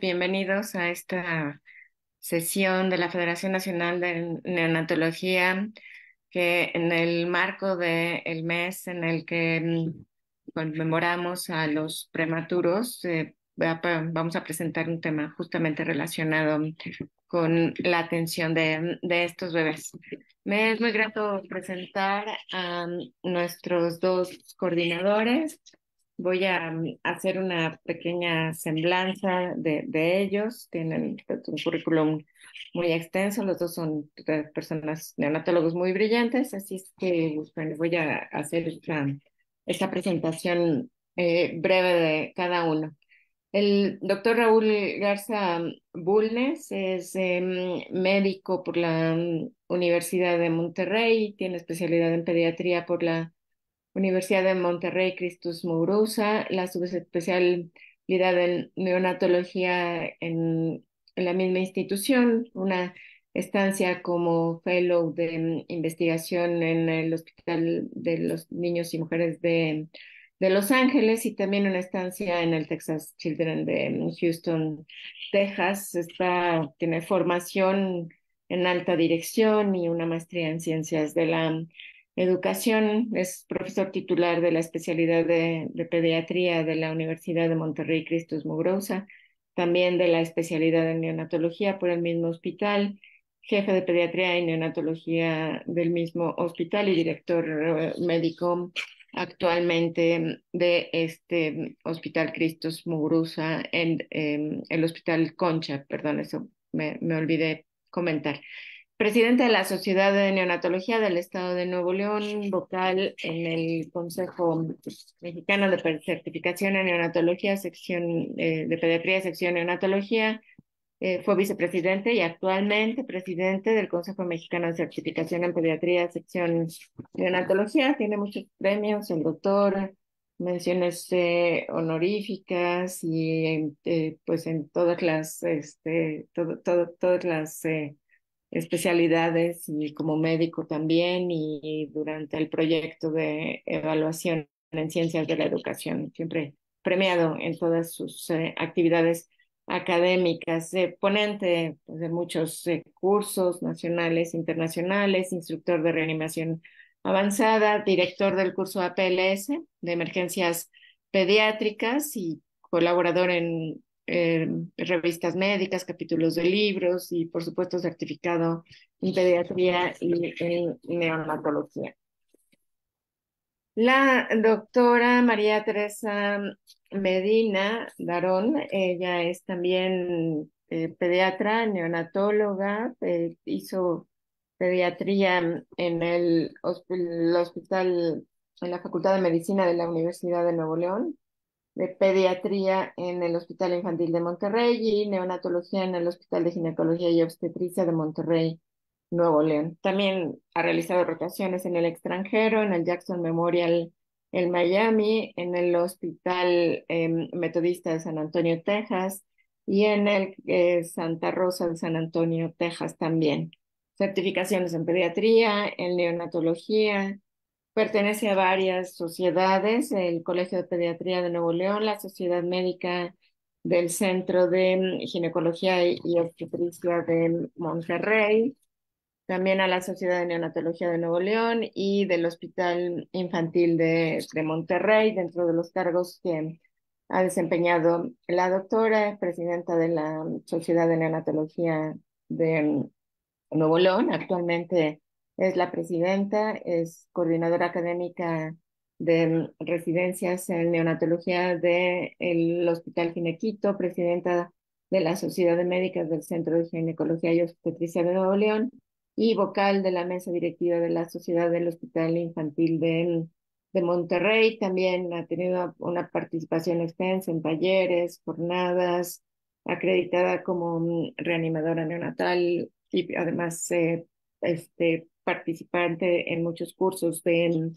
bienvenidos a esta sesión de la Federación Nacional de Neonatología, que en el marco del mes en el que mm, conmemoramos a los prematuros, eh, vamos a presentar un tema justamente relacionado con la atención de estos bebés. Me es muy grato presentar a nuestros dos coordinadores, Voy a mm, hacer una pequeña semblanza de, de ellos. Tienen pues, un currículum muy extenso. Los dos son eh, personas neonatólogos muy brillantes, así es que pues, bueno, voy a hacer esta, presentación eh, breve de cada uno. El doctor Raúl Garza Bulnes es em, médico por la mm, Universidad de Monterrey, tiene especialidad en pediatría por la Universidad de Monterrey, Cristus Mourousa, la subespecialidad en neonatología en, la misma institución, una estancia como fellow de investigación en el Hospital de los Niños y Mujeres de, de Los Ángeles y también una estancia en el Texas Children de Houston, Texas. Está, tiene formación en alta dirección y una maestría en ciencias de la educación, es profesor titular de la especialidad de, pediatría de la Universidad de Monterrey Cristos Mugrosa, también de la especialidad de neonatología por el mismo hospital, jefe de pediatría y neonatología del mismo hospital y director eh, médico actualmente de este hospital Cristos Mugrosa, en em, el hospital Concha, perdón, eso me, me olvidé comentar presidente de la Sociedad de Neonatología del Estado de Nuevo León, vocal en el Consejo pues, Mexicano de Certificación en Neonatología, sección eh, de Pediatría, sección Neonatología. Eh, fue vicepresidente y actualmente presidente del Consejo Mexicano de Certificación en Pediatría, sección Neonatología. Tiene muchos premios, el doctor, menciones eh, honoríficas y pues en todas las, este, todo, todas las especialidades y como médico también y durante el proyecto de evaluación en ciencias de la educación, siempre premiado en todas sus eh, actividades académicas, eh, ponente pues, de muchos eh, cursos nacionales, internacionales, instructor de reanimación avanzada, director del curso APLS de emergencias pediátricas y colaborador en revistas médicas, capítulos de libros y, por supuesto, certificado en pediatría y en neonatología. La doctora María Teresa Medina Darón, ella es también eh, pediatra, neonatóloga, eh, hizo pediatría en el hospital, en la Facultad de Medicina de la Universidad de Nuevo León, de pediatría en el Hospital Infantil de Monterrey y neonatología en el Hospital de Ginecología y Obstetricia de Monterrey, Nuevo León. También ha realizado rotaciones en el extranjero, en el Jackson Memorial en Miami, en el Hospital em, Metodista de San Antonio, Texas, y en el eh, Santa Rosa de San Antonio, Texas también. Certificaciones en pediatría, en neonatología, Pertenece a varias sociedades, el Colegio de Pediatría de Nuevo León, la Sociedad Médica del Centro de Ginecología y Obstetricia de Monterrey, también a la Sociedad de Neonatología de Nuevo León y del Hospital Infantil de, de, Monterrey, dentro de los cargos que ha desempeñado la doctora, presidenta de la Sociedad de Neonatología de Nuevo León, actualmente es la presidenta, es coordinadora académica de residencias en neonatología del Hospital Ginequito, presidenta de la Sociedad de Médicas del Centro de Ginecología y Obstetricia de Nuevo León y vocal de la mesa directiva de la Sociedad del Hospital Infantil de, Monterrey. También ha tenido una participación extensa en talleres, jornadas, acreditada como reanimadora neonatal y además eh, este, participante en muchos cursos de,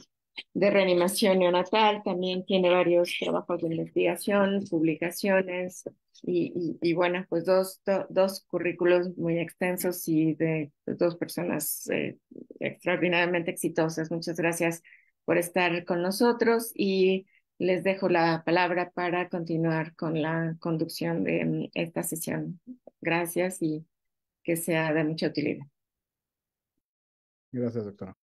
de reanimación neonatal, también tiene varios trabajos de investigación, publicaciones y, y, bueno, pues dos, dos currículos muy extensos y de dos personas eh, extraordinariamente exitosas. Muchas gracias por estar con nosotros y les dejo la palabra para continuar con la conducción de esta sesión. Gracias y que sea de mucha utilidad. Gracias, doctora.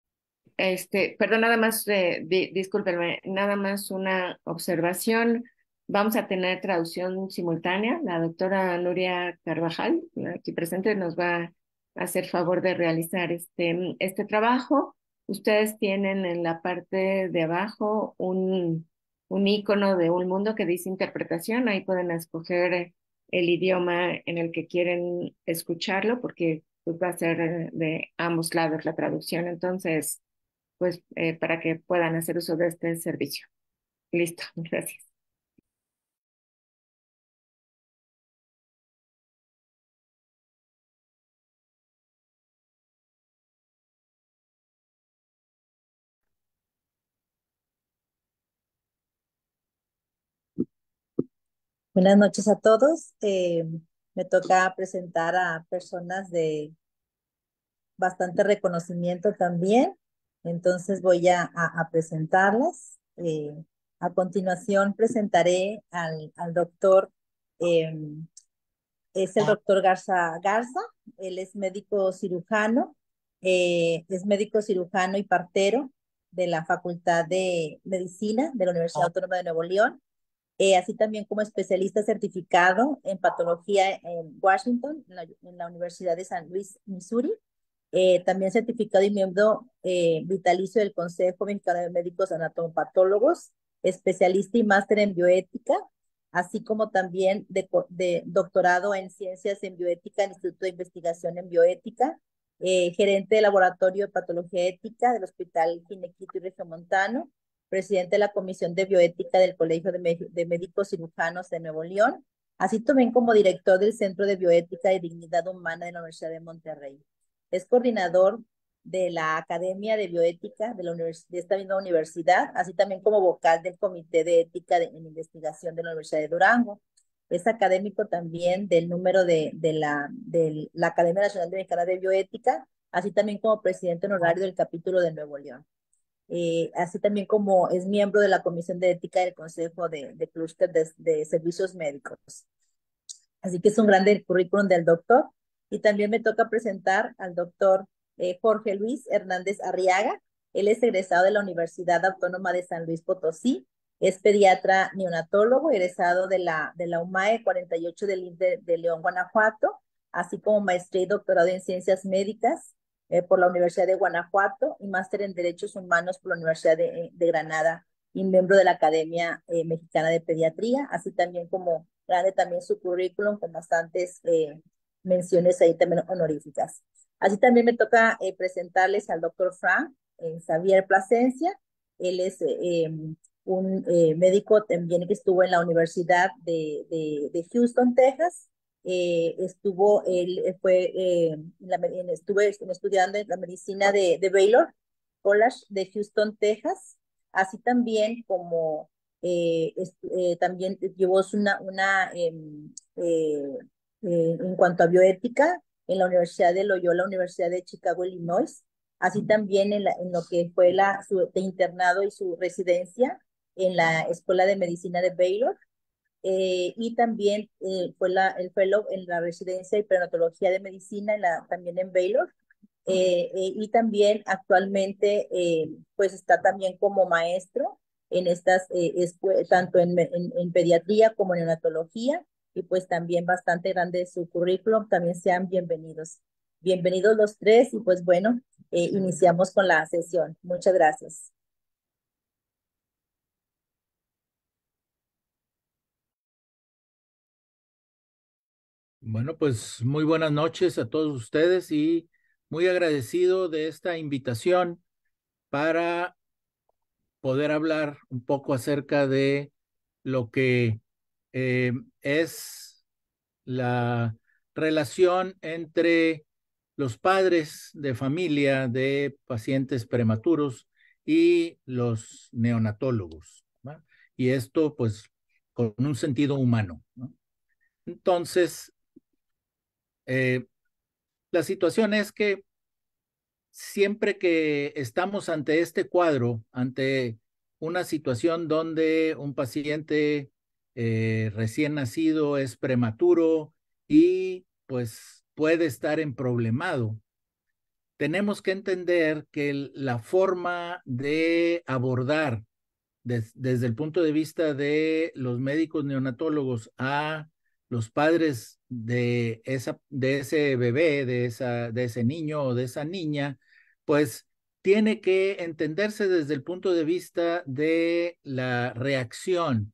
Este, perdón, nada más, eh, discúlpenme, nada más una observación. Vamos a tener traducción simultánea. La doctora Nuria Carvajal, aquí presente, nos va a hacer favor de realizar este, este trabajo. Ustedes tienen en la parte de abajo un, un icono de un mundo que dice interpretación. Ahí pueden escoger el idioma en el que quieren escucharlo, porque pues va a ser eh, de ambos lados la traducción. Entonces, pues eh, para que puedan hacer uso de este servicio. Listo, gracias. Buenas noches a todos. Eh, me toca presentar a personas de bastante reconocimiento también. Entonces voy a, presentarlas. Eh, a continuación presentaré al, doctor, em, es el doctor Garza Garza, él es médico cirujano, eh, es médico cirujano y partero de la Facultad de Medicina de la Universidad ah. Autónoma de Nuevo León. Eh, así también como especialista certificado en patología en Washington, en la, Universidad de San Luis, Missouri. Eh, también certificado y miembro eh, vitalicio del Consejo Mexicano de Médicos Anatomopatólogos, especialista y máster en bioética, así como también de, doctorado en ciencias en bioética en Instituto de Investigación en Bioética, gerente de laboratorio de patología ética del Hospital Ginequito y Montano, presidente de la Comisión de Bioética del Colegio de, Médicos Cirujanos de Nuevo León, así también como director del Centro de Bioética y Dignidad Humana de la Universidad de Monterrey. Es coordinador de la Academia de Bioética de, esta misma universidad, así también como vocal del Comité de Ética de en Investigación de la Universidad de Durango. Es académico también del número de, la, Academia Nacional de Mexicana de Bioética, así también como presidente honorario del capítulo de Nuevo León. Eh, así también como es miembro de la Comisión de Ética del Consejo de, de Clúster de, Servicios Médicos. Así que es un grande currículum del doctor. Y también me toca presentar al doctor eh, Jorge Luis Hernández Arriaga. Él es egresado de la Universidad Autónoma de San Luis Potosí. Es pediatra neonatólogo, egresado de la, de la UMAE 48 de, e de León, Guanajuato, así como maestría y doctorado en ciencias médicas eh, por la Universidad de Guanajuato y máster en Derechos Humanos por la Universidad de, eh, Granada y miembro de la Academia eh, Mexicana de Pediatría, así también como grande también su currículum con bastantes menciones ahí también honoríficas. Así también me toca presentarles al doctor Frank Xavier Plasencia. Él es un médico también que estuvo en la Universidad de, de Houston, Texas, eh, estuvo, él eh, fue, eh, la, estuve estudiando la medicina de, Baylor College de Houston, Texas, así también como también llevó una, una em, en cuanto a bioética en la Universidad de Loyola, Universidad de Chicago, Illinois, así también en, lo que fue la, su internado y su residencia en la Escuela de Medicina de Baylor, eh, y también eh, fue el fellow en la residencia y neonatología de medicina la, también en Baylor. Eh, y también actualmente pues está también como maestro en estas tanto en, en, pediatría como en neonatología y pues también bastante grande su currículum también sean bienvenidos bienvenidos los tres y pues bueno iniciamos con la sesión muchas gracias Bueno, pues muy buenas noches a todos ustedes y muy agradecido de esta invitación para poder hablar un poco acerca de lo que eh, es la relación entre los padres de familia de pacientes prematuros y los neonatólogos. Y esto pues con un sentido humano. Entonces, eh, la situación es que siempre que estamos ante este cuadro, ante una situación donde un paciente eh, recién nacido es prematuro y pues puede estar en problemado, tenemos que entender que la forma de abordar desde el punto de vista de los médicos neonatólogos a los padres de, de ese bebé, de, esa, de ese niño o de esa niña, pues tiene que entenderse desde el punto de vista de la reacción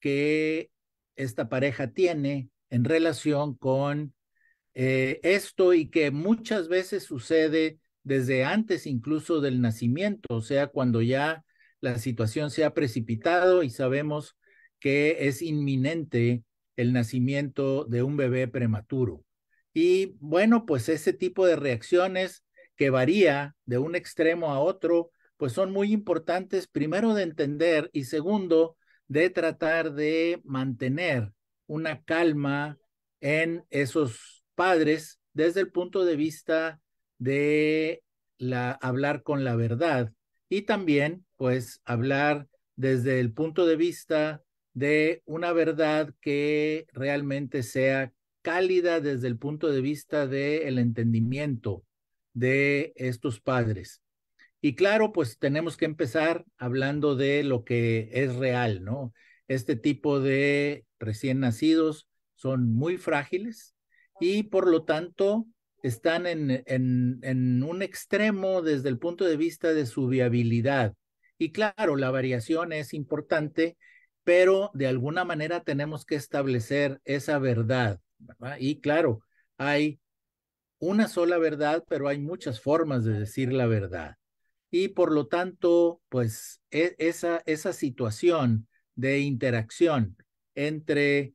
que esta pareja tiene en relación con eh, esto y que muchas veces sucede desde antes incluso del nacimiento, o sea, cuando ya la situación se ha precipitado y sabemos que es inminente el nacimiento de un bebé prematuro. Y bueno, pues ese tipo de reacciones que varía de un extremo a otro, pues son muy importantes, primero de entender y segundo, de tratar de mantener una calma en esos padres desde el punto de vista de la, hablar con la verdad y también pues hablar desde el punto de vista de una verdad que realmente sea cálida desde el punto de vista del el entendimiento de estos padres. Y claro, pues tenemos que empezar hablando de lo que es real, ¿no? Este tipo de recién nacidos son muy frágiles y por lo tanto están en, en, en, un extremo desde el punto de vista de su viabilidad. Y claro, la variación es importante pero de alguna manera tenemos que establecer esa verdad. ¿verdad? Y claro, hay una sola verdad, pero hay muchas formas de decir la verdad. Y por lo tanto, pues e, esa, esa situación de interacción entre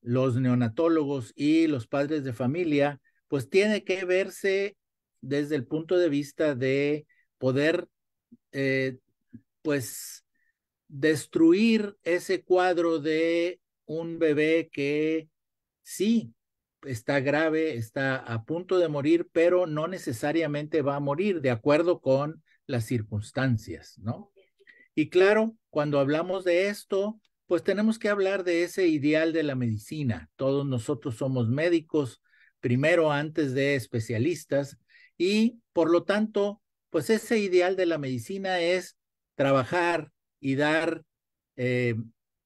los neonatólogos y los padres de familia, pues tiene que verse desde el punto de vista de poder, eh, pues, destruir ese cuadro de un bebé que sí está grave, está a punto de morir, pero no necesariamente va a morir de acuerdo con las circunstancias, ¿no? Y claro, cuando hablamos de esto, pues tenemos que hablar de ese ideal de la medicina. Todos nosotros somos médicos, primero antes de especialistas, y por lo tanto, pues ese ideal de la medicina es trabajar y dar eh,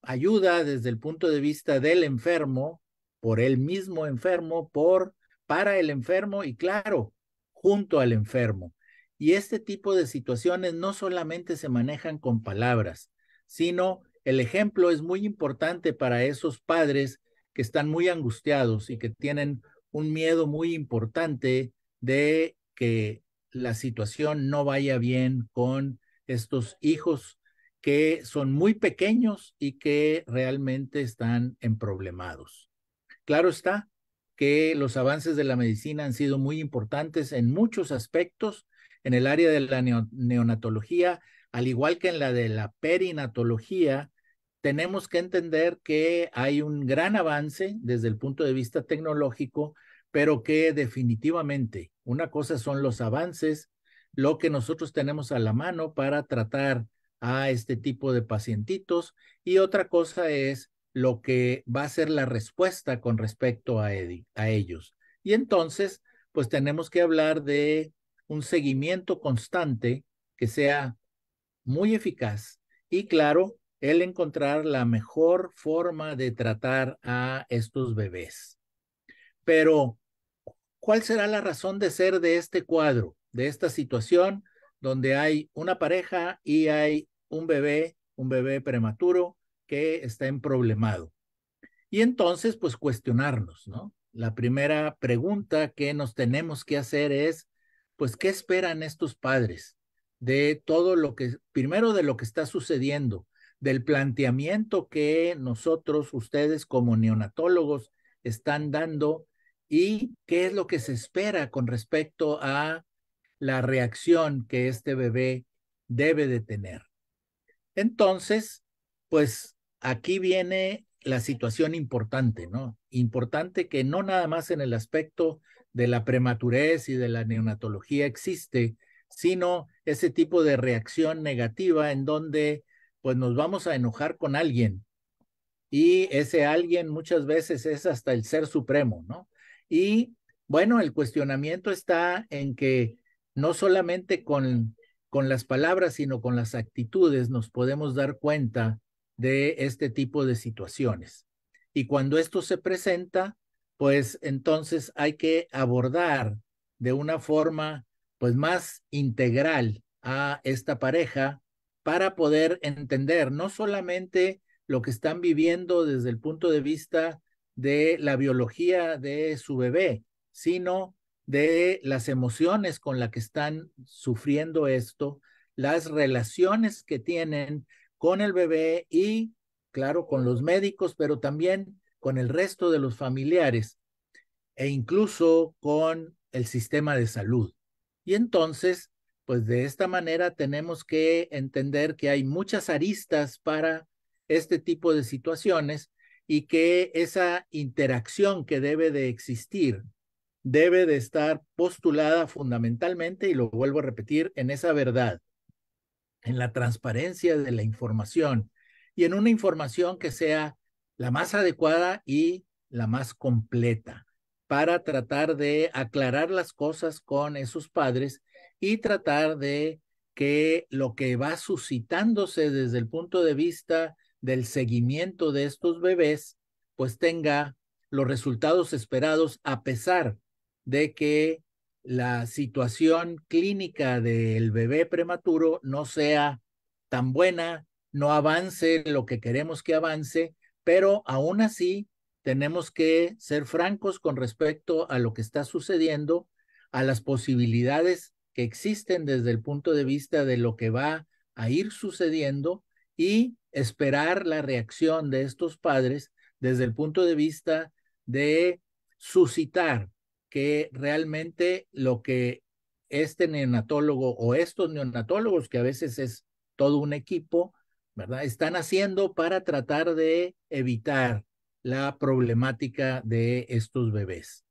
ayuda desde el punto de vista del enfermo, por el mismo enfermo, por, para el enfermo y claro, junto al enfermo. Y este tipo de situaciones no solamente se manejan con palabras, sino el ejemplo es muy importante para esos padres que están muy angustiados y que tienen un miedo muy importante de que la situación no vaya bien con estos hijos que son muy pequeños y que realmente están en problemados. Claro está que los avances de la medicina han sido muy importantes en muchos aspectos, en el área de la neonatología, al igual que en la de la perinatología, tenemos que entender que hay un gran avance desde el punto de vista tecnológico, pero que definitivamente una cosa son los avances, lo que nosotros tenemos a la mano para tratar a este tipo de pacientitos y otra cosa es lo que va a ser la respuesta con respecto a, a ellos. Y entonces, pues tenemos que hablar de un seguimiento constante que sea muy eficaz y claro, el encontrar la mejor forma de tratar a estos bebés. Pero, ¿cuál será la razón de ser de este cuadro, de esta situación? donde hay una pareja y hay un bebé, un bebé prematuro que está en problemado. Y entonces, pues cuestionarnos, ¿no? La primera pregunta que nos tenemos que hacer es, pues, ¿qué esperan estos padres de todo lo que, primero de lo que está sucediendo, del planteamiento que nosotros, ustedes como neonatólogos, están dando y qué es lo que se espera con respecto a la reacción que este bebé debe de tener. Entonces, pues aquí viene la situación importante, ¿no? Importante que no nada más en el aspecto de la prematurez y de la neonatología existe, sino ese tipo de reacción negativa en donde pues nos vamos a enojar con alguien y ese alguien muchas veces es hasta el ser supremo, ¿no? Y bueno, el cuestionamiento está en que no solamente con, con las palabras, sino con las actitudes nos podemos dar cuenta de este tipo de situaciones. Y cuando esto se presenta, pues entonces hay que abordar de una forma pues más integral a esta pareja para poder entender no solamente lo que están viviendo desde el punto de vista de la biología de su bebé, sino de las emociones con las que están sufriendo esto, las relaciones que tienen con el bebé y, claro, con los médicos, pero también con el resto de los familiares e incluso con el sistema de salud. Y entonces, pues de esta manera tenemos que entender que hay muchas aristas para este tipo de situaciones y que esa interacción que debe de existir debe de estar postulada fundamentalmente, y lo vuelvo a repetir, en esa verdad, en la transparencia de la información y en una información que sea la más adecuada y la más completa para tratar de aclarar las cosas con esos padres y tratar de que lo que va suscitándose desde el punto de vista del seguimiento de estos bebés, pues tenga los resultados esperados a pesar de que la situación clínica del bebé prematuro no sea tan buena, no avance lo que queremos que avance, pero aún así tenemos que ser francos con respecto a lo que está sucediendo, a las posibilidades que existen desde el punto de vista de lo que va a ir sucediendo y esperar la reacción de estos padres desde el punto de vista de suscitar que realmente lo que este neonatólogo o estos neonatólogos, que a veces es todo un equipo, ¿verdad? Están haciendo para tratar de evitar la problemática de estos bebés.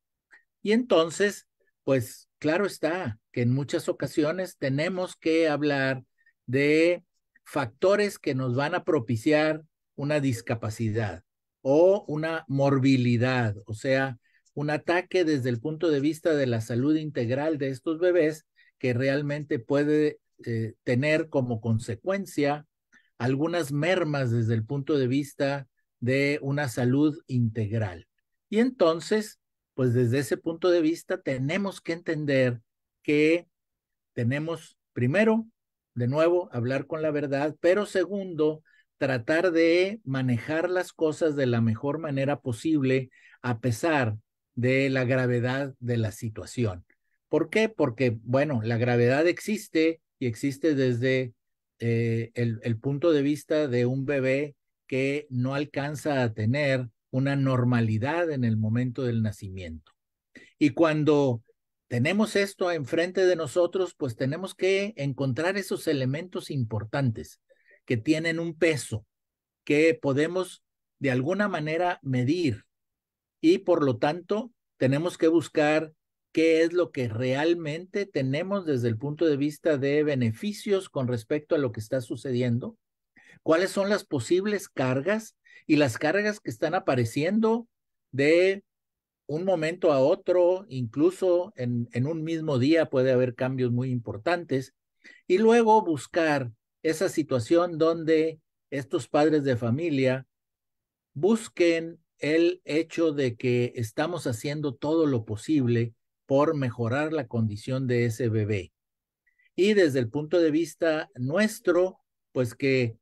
Y entonces, pues claro está que en muchas ocasiones tenemos que hablar de factores que nos van a propiciar una discapacidad o una morbilidad, o sea, un ataque desde el punto de vista de la salud integral de estos bebés que realmente puede eh, tener como consecuencia algunas mermas desde el punto de vista de una salud integral. Y entonces, pues desde ese punto de vista tenemos que entender que tenemos, primero, de nuevo, hablar con la verdad, pero segundo, tratar de manejar las cosas de la mejor manera posible a pesar de la gravedad de la situación. ¿Por qué? Porque, bueno, la gravedad existe y existe desde eh, el punto de vista de un bebé que no alcanza a tener una normalidad en el momento del nacimiento. Y cuando tenemos esto enfrente de nosotros, pues tenemos que encontrar esos elementos importantes que tienen un peso, que podemos de alguna manera medir y por lo tanto tenemos que buscar qué es lo que realmente tenemos desde el punto de vista de beneficios con respecto a lo que está sucediendo, cuáles son las posibles cargas y las cargas que están apareciendo de un momento a otro, incluso en, un mismo día puede haber cambios muy importantes, y luego buscar esa situación donde estos padres de familia busquen el hecho de que estamos haciendo todo lo posible por mejorar la condición de ese bebé. Y desde el punto de vista nuestro, pues que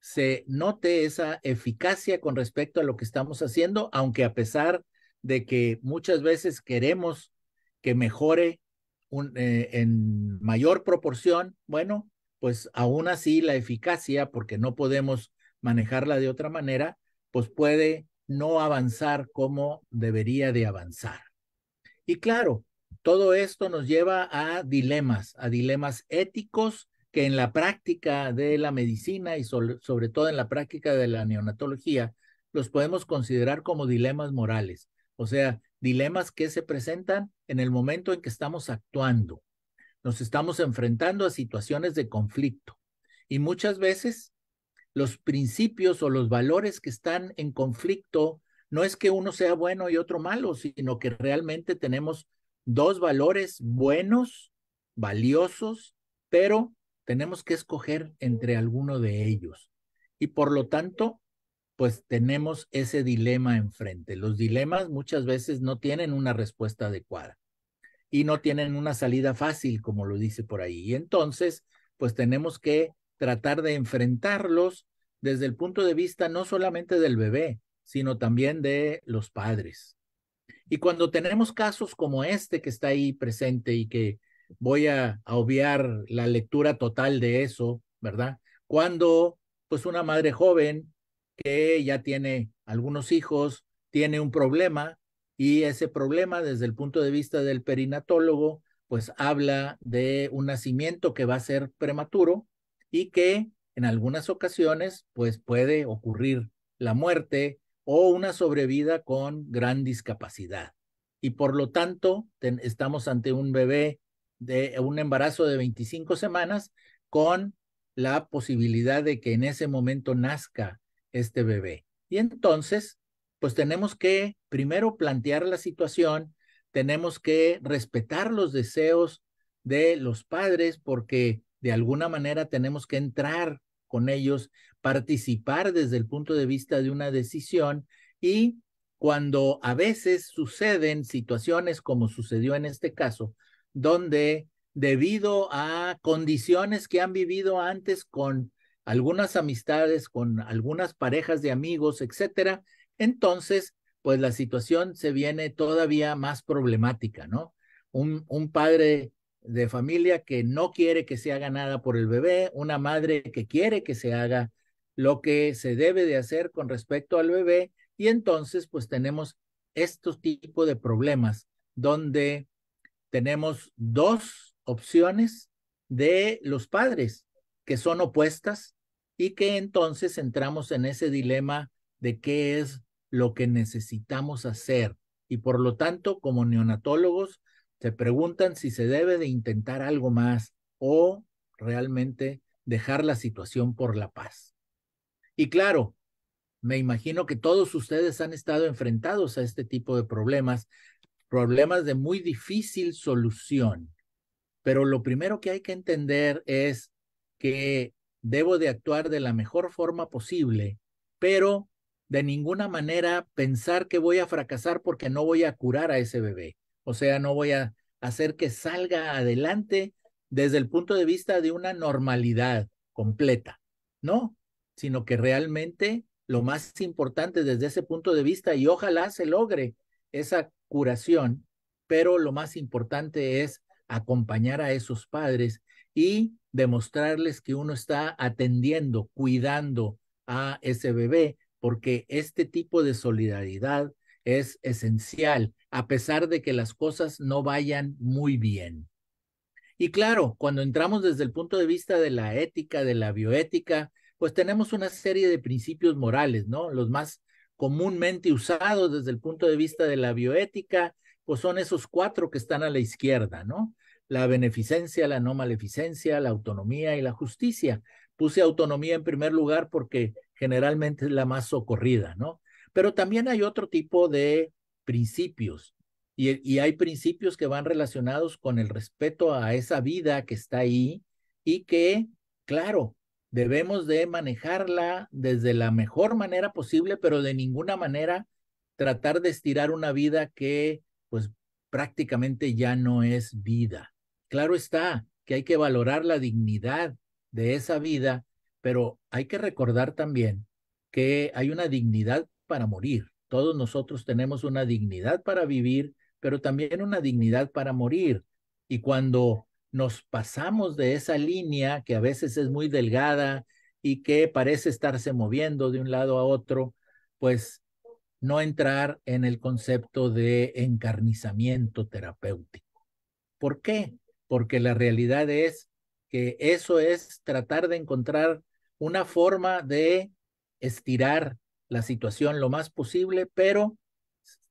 se note esa eficacia con respecto a lo que estamos haciendo, aunque a pesar de que muchas veces queremos que mejore eh, en mayor proporción, bueno, pues aún así la eficacia, porque no podemos manejarla de otra manera, pues puede no avanzar como debería de avanzar. Y claro, todo esto nos lleva a dilemas, a dilemas éticos que en la práctica de la medicina y sobre, todo en la práctica de la neonatología, los podemos considerar como dilemas morales, o sea, dilemas que se presentan en el momento en que estamos actuando. Nos estamos enfrentando a situaciones de conflicto y muchas veces los principios o los valores que están en conflicto, no es que uno sea bueno y otro malo, sino que realmente tenemos dos valores buenos, valiosos, pero tenemos que escoger entre alguno de ellos. Y por lo tanto, pues tenemos ese dilema enfrente. Los dilemas muchas veces no tienen una respuesta adecuada y no tienen una salida fácil, como lo dice por ahí. Y entonces, pues tenemos que tratar de enfrentarlos desde el punto de vista no solamente del bebé, sino también de los padres. Y cuando tenemos casos como este que está ahí presente y que voy a, obviar la lectura total de eso, ¿verdad? Cuando pues una madre joven que ya tiene algunos hijos, tiene un problema y ese problema desde el punto de vista del perinatólogo, pues habla de un nacimiento que va a ser prematuro y que en algunas ocasiones, pues puede ocurrir la muerte o una sobrevida con gran discapacidad. Y por lo tanto, estamos ante un bebé de un embarazo de 25 semanas con la posibilidad de que en ese momento nazca este bebé. Y entonces, pues tenemos que primero plantear la situación, tenemos que respetar los deseos de los padres porque de alguna manera tenemos que entrar con ellos, participar desde el punto de vista de una decisión y cuando a veces suceden situaciones como sucedió en este caso, donde debido a condiciones que han vivido antes con algunas amistades, con algunas parejas de amigos, etcétera, entonces, pues la situación se viene todavía más problemática, ¿no? Un, un padre de familia que no quiere que se haga nada por el bebé, una madre que quiere que se haga lo que se debe de hacer con respecto al bebé y entonces pues tenemos estos tipos de problemas donde tenemos dos opciones de los padres que son opuestas y que entonces entramos en ese dilema de qué es lo que necesitamos hacer y por lo tanto como neonatólogos se preguntan si se debe de intentar algo más o realmente dejar la situación por la paz. Y claro, me imagino que todos ustedes han estado enfrentados a este tipo de problemas, problemas de muy difícil solución. Pero lo primero que hay que entender es que debo de actuar de la mejor forma posible, pero de ninguna manera pensar que voy a fracasar porque no voy a curar a ese bebé o sea, no voy a hacer que salga adelante desde el punto de vista de una normalidad completa, no, sino que realmente lo más importante desde ese punto de vista, y ojalá se logre esa curación, pero lo más importante es acompañar a esos padres y demostrarles que uno está atendiendo, cuidando a ese bebé, porque este tipo de solidaridad es esencial, a pesar de que las cosas no vayan muy bien. Y claro, cuando entramos desde el punto de vista de la ética, de la bioética, pues tenemos una serie de principios morales, ¿no? Los más comúnmente usados desde el punto de vista de la bioética, pues son esos cuatro que están a la izquierda, ¿no? La beneficencia, la no maleficencia, la autonomía y la justicia. Puse autonomía en primer lugar porque generalmente es la más socorrida, ¿no? Pero también hay otro tipo de principios y, y, hay principios que van relacionados con el respeto a esa vida que está ahí y que, claro, debemos de manejarla desde la mejor manera posible, pero de ninguna manera tratar de estirar una vida que pues prácticamente ya no es vida. Claro está que hay que valorar la dignidad de esa vida, pero hay que recordar también que hay una dignidad para morir. Todos nosotros tenemos una dignidad para vivir, pero también una dignidad para morir. Y cuando nos pasamos de esa línea, que a veces es muy delgada y que parece estarse moviendo de un lado a otro, pues no entrar en el concepto de encarnizamiento terapéutico. ¿Por qué? Porque la realidad es que eso es tratar de encontrar una forma de estirar la situación lo más posible, pero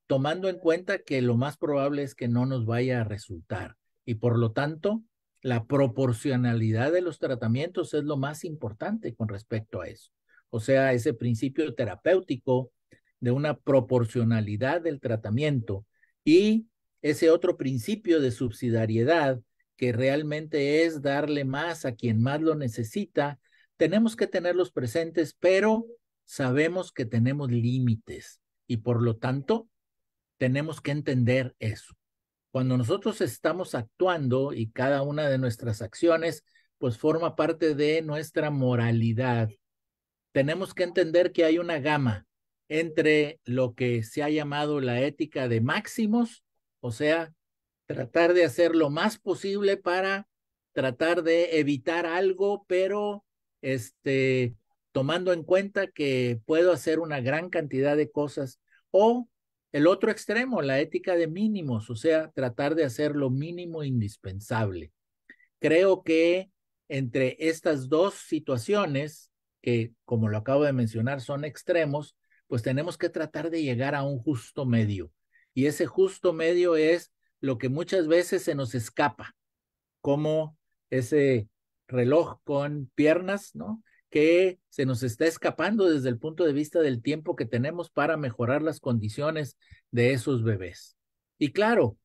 tomando en cuenta que lo más probable es que no nos vaya a resultar. Y por lo tanto, la proporcionalidad de los tratamientos es lo más importante con respecto a eso. O sea, ese principio terapéutico de una proporcionalidad del tratamiento y ese otro principio de subsidiariedad que realmente es darle más a quien más lo necesita, tenemos que tenerlos presentes, pero sabemos que tenemos límites y por lo tanto tenemos que entender eso. Cuando nosotros estamos actuando y cada una de nuestras acciones pues forma parte de nuestra moralidad, tenemos que entender que hay una gama entre lo que se ha llamado la ética de máximos, o sea, tratar de hacer lo más posible para tratar de evitar algo, pero este tomando en cuenta que puedo hacer una gran cantidad de cosas o el otro extremo, la ética de mínimos, o sea, tratar de hacer lo mínimo indispensable. Creo que entre estas dos situaciones, que como lo acabo de mencionar son extremos, pues tenemos que tratar de llegar a un justo medio. Y ese justo medio es lo que muchas veces se nos escapa, como ese reloj con piernas, ¿no? que se nos está escapando desde el punto de vista del tiempo que tenemos para mejorar las condiciones de esos bebés. Y claro,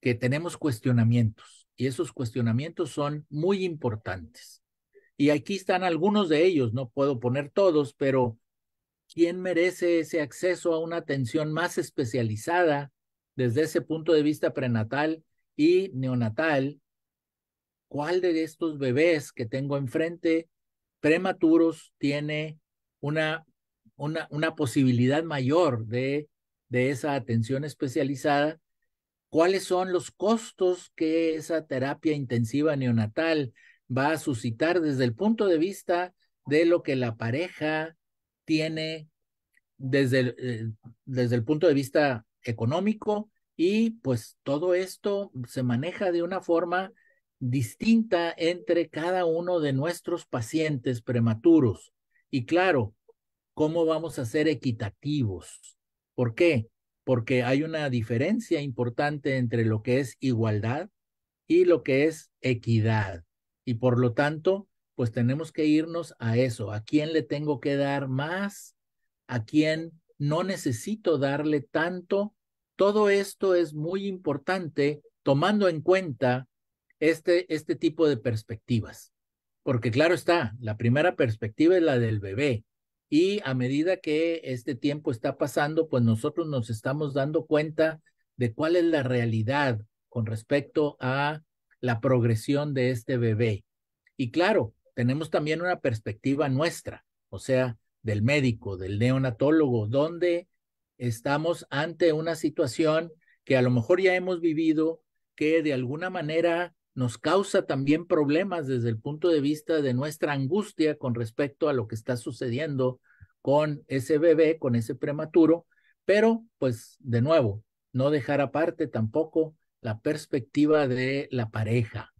que tenemos cuestionamientos y esos cuestionamientos son muy importantes. Y aquí están algunos de ellos, no puedo poner todos, pero ¿quién merece ese acceso a una atención más especializada desde ese punto de vista prenatal y neonatal? ¿Cuál de estos bebés que tengo enfrente prematuros tiene una, una, una posibilidad mayor de, de esa atención especializada. ¿Cuáles son los costos que esa terapia intensiva neonatal va a suscitar desde el punto de vista de lo que la pareja tiene desde eh, desde el punto de vista económico y pues todo esto se maneja de una forma distinta entre cada uno de nuestros pacientes prematuros. Y claro, ¿cómo vamos a ser equitativos? ¿Por qué? Porque hay una diferencia importante entre lo que es igualdad y lo que es equidad. Y por lo tanto, pues tenemos que irnos a eso. ¿A quién le tengo que dar más? ¿A quién no necesito darle tanto? Todo esto es muy importante tomando en cuenta este, este tipo de perspectivas. Porque claro está, la primera perspectiva es la del bebé. Y a medida que este tiempo está pasando, pues nosotros nos estamos dando cuenta de cuál es la realidad con respecto a la progresión de este bebé. Y claro, tenemos también una perspectiva nuestra, o sea, del médico, del neonatólogo, donde estamos ante una situación que a lo mejor ya hemos vivido, que de alguna manera nos causa también problemas desde el punto de vista de nuestra angustia con respecto a lo que está sucediendo con ese bebé, con ese prematuro, pero pues de nuevo, no dejar aparte tampoco la perspectiva de la pareja.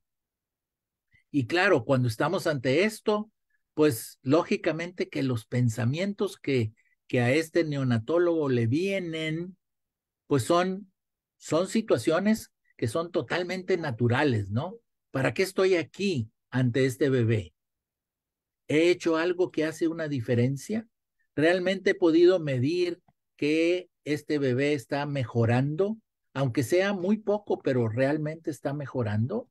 Y claro, cuando estamos ante esto, pues lógicamente que los pensamientos que, que a este neonatólogo le vienen, pues son, son situaciones que son totalmente naturales, ¿no? ¿Para qué estoy aquí ante este bebé? ¿He hecho algo que hace una diferencia? ¿Realmente he podido medir que este bebé está mejorando? Aunque sea muy poco, pero realmente está mejorando.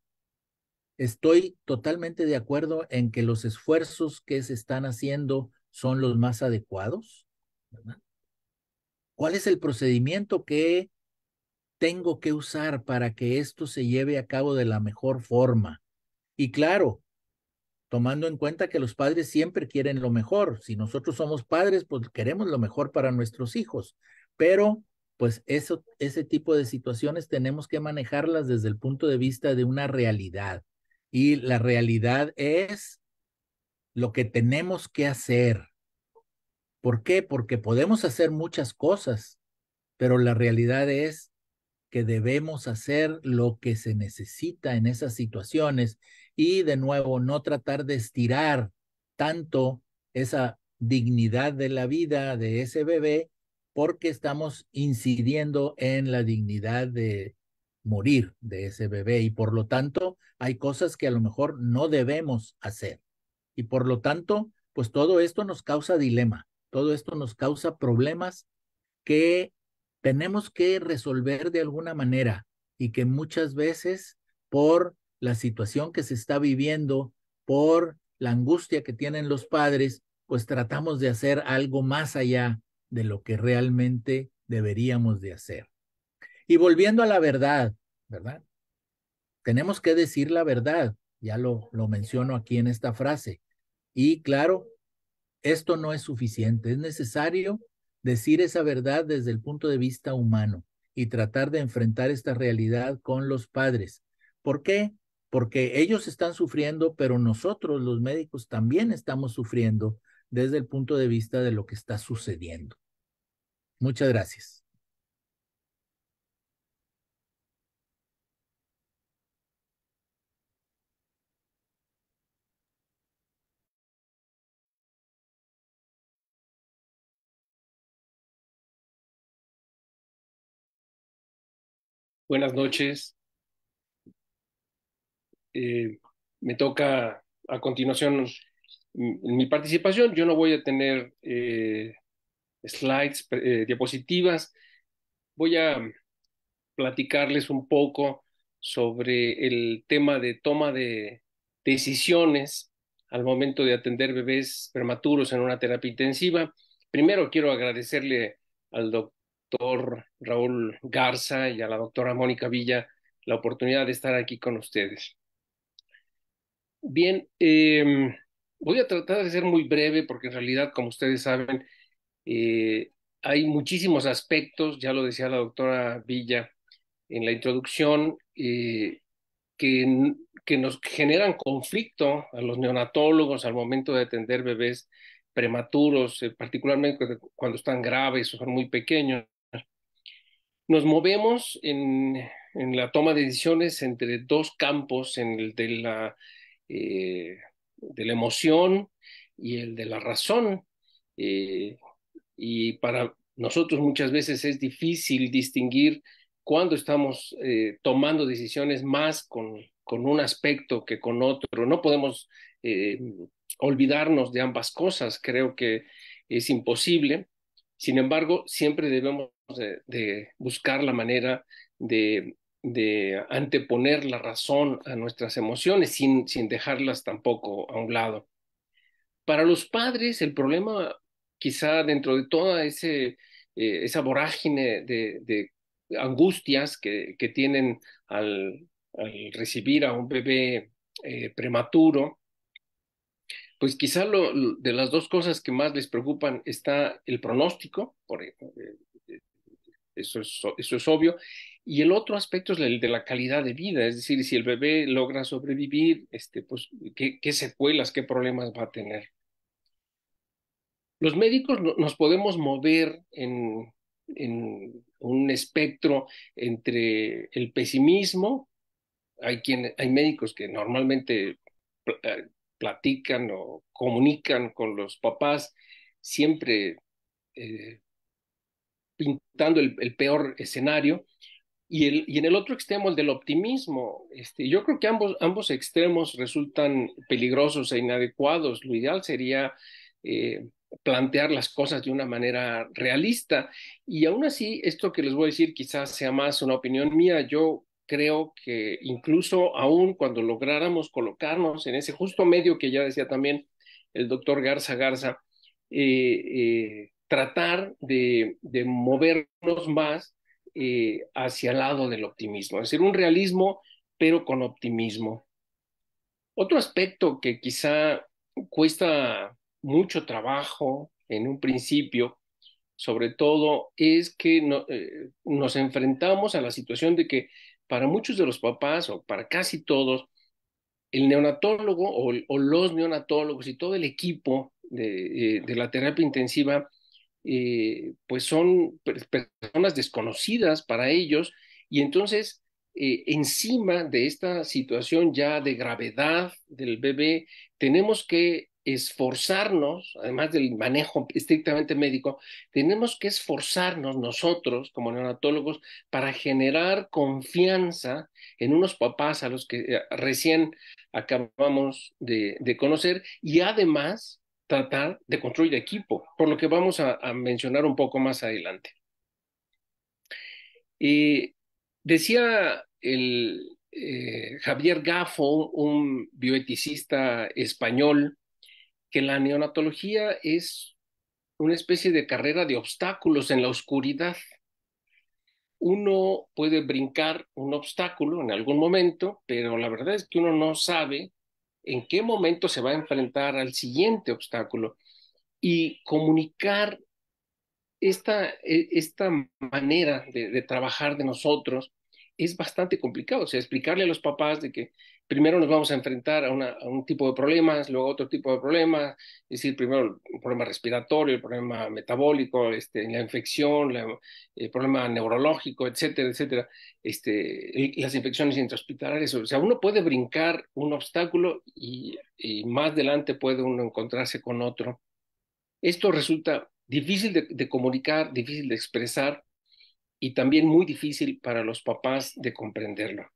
Estoy totalmente de acuerdo en que los esfuerzos que se están haciendo son los más adecuados. ¿Cuál es el procedimiento que tengo que usar para que esto se lleve a cabo de la mejor forma? Y claro, tomando en cuenta que los padres siempre quieren lo mejor. Si nosotros somos padres, pues queremos lo mejor para nuestros hijos. Pero, pues eso, ese tipo de situaciones tenemos que manejarlas desde el punto de vista de una realidad. Y la realidad es lo que tenemos que hacer. ¿Por qué? Porque podemos hacer muchas cosas, pero la realidad es que debemos hacer lo que se necesita en esas situaciones y de nuevo no tratar de estirar tanto esa dignidad de la vida de ese bebé porque estamos incidiendo en la dignidad de morir de ese bebé y por lo tanto hay cosas que a lo mejor no debemos hacer. Y por lo tanto, pues todo esto nos causa dilema, todo esto nos causa problemas que tenemos que resolver de alguna manera y que muchas veces por la situación que se está viviendo, por la angustia que tienen los padres, pues tratamos de hacer algo más allá de lo que realmente deberíamos de hacer. Y volviendo a la verdad, ¿verdad? Tenemos que decir la verdad, ya lo, lo menciono aquí en esta frase. Y claro, esto no es suficiente, es necesario decir esa verdad desde el punto de vista humano y tratar de enfrentar esta realidad con los padres. ¿Por qué? Porque ellos están sufriendo, pero nosotros los médicos también estamos sufriendo desde el punto de vista de lo que está sucediendo. Muchas gracias. Buenas noches. Eh, me toca a continuación mi participación. Yo no voy a tener eh, slides, eh, diapositivas. Voy a platicarles un poco sobre el tema de toma de decisiones al momento de atender bebés prematuros en una terapia intensiva. Primero quiero agradecerle al doctor doctor Raúl Garza y a la doctora Mónica Villa la oportunidad de estar aquí con ustedes. Bien, em, voy a tratar de ser muy breve porque en realidad, como ustedes saben, eh, hay muchísimos aspectos, ya lo decía la doctora Villa en la introducción, eh, que, que nos generan conflicto a los neonatólogos al momento de atender bebés prematuros, eh, particularmente cuando están graves o son muy pequeños nos movemos en, la toma de decisiones entre dos campos, en el de la, eh, de la emoción y el de la razón. Eh, y para nosotros muchas veces es difícil distinguir cuando estamos eh, tomando decisiones más con, con, un aspecto que con otro. No podemos olvidarnos de ambas cosas, creo que es imposible. Sin embargo, siempre debemos de, buscar la manera de, anteponer la razón a nuestras emociones sin, sin dejarlas tampoco a un lado. Para los padres, el problema quizá dentro de toda eh, esa vorágine de, angustias que, que tienen al, recibir a un bebé eh, prematuro, pues quizá lo, de las dos cosas que más les preocupan está el pronóstico, e, eh, eh, eso, es, eso es obvio, y el otro aspecto es el de la calidad de vida, es decir, si el bebé logra sobrevivir, este, pues, ¿qué, secuelas, qué problemas va a tener? Los médicos nos podemos mover en, un espectro entre el pesimismo, hay, hay médicos que normalmente eh, platican o comunican con los papás, siempre eh, pintando el, peor escenario. Y, el, y en el otro extremo, el del optimismo. Este, yo creo que ambos, ambos extremos resultan peligrosos e inadecuados. Lo ideal sería eh, plantear las cosas de una manera realista. Y aún así, esto que les voy a decir quizás sea más una opinión mía. Yo creo que incluso aún cuando lográramos colocarnos en ese justo medio que ya decía también el doctor Garza Garza, eh, eh, tratar de, de, movernos más eh, hacia el lado del optimismo, es decir, un realismo pero con optimismo. Otro aspecto que quizá cuesta mucho trabajo en un principio, sobre todo, es que nos enfrentamos a la situación de que para muchos de los papás o para casi todos, el neonatólogo o, los neonatólogos y todo el equipo de, eh, la terapia intensiva, eh, pues son personas desconocidas para ellos y entonces eh, encima de esta situación ya de gravedad del bebé, tenemos que esforzarnos, además del manejo estrictamente médico, tenemos que esforzarnos nosotros como neonatólogos para generar confianza en unos papás a los que eh, recién acabamos de, conocer y además tratar de construir equipo, por lo que vamos a, mencionar un poco más adelante. decía el eh, Javier Gafo, un bioeticista español, que la neonatología es una especie de carrera de obstáculos en la oscuridad. Uno puede brincar un obstáculo en algún momento, pero la verdad es que uno no sabe en qué momento se va a enfrentar al siguiente obstáculo. Y comunicar esta, e, esta manera de, de trabajar de nosotros es bastante complicado. O sea, explicarle a los papás de que primero nos vamos a enfrentar a, un tipo de problemas, luego otro tipo de problemas, es decir, primero el problema respiratorio, el problema metabólico, este, la infección, el problema neurológico, etcétera, etcétera, este, las infecciones intrahospitalarias. O sea, uno puede brincar un obstáculo y, más adelante puede uno encontrarse con otro. Esto resulta difícil de comunicar, difícil de expresar y también muy difícil para los papás de comprenderlo.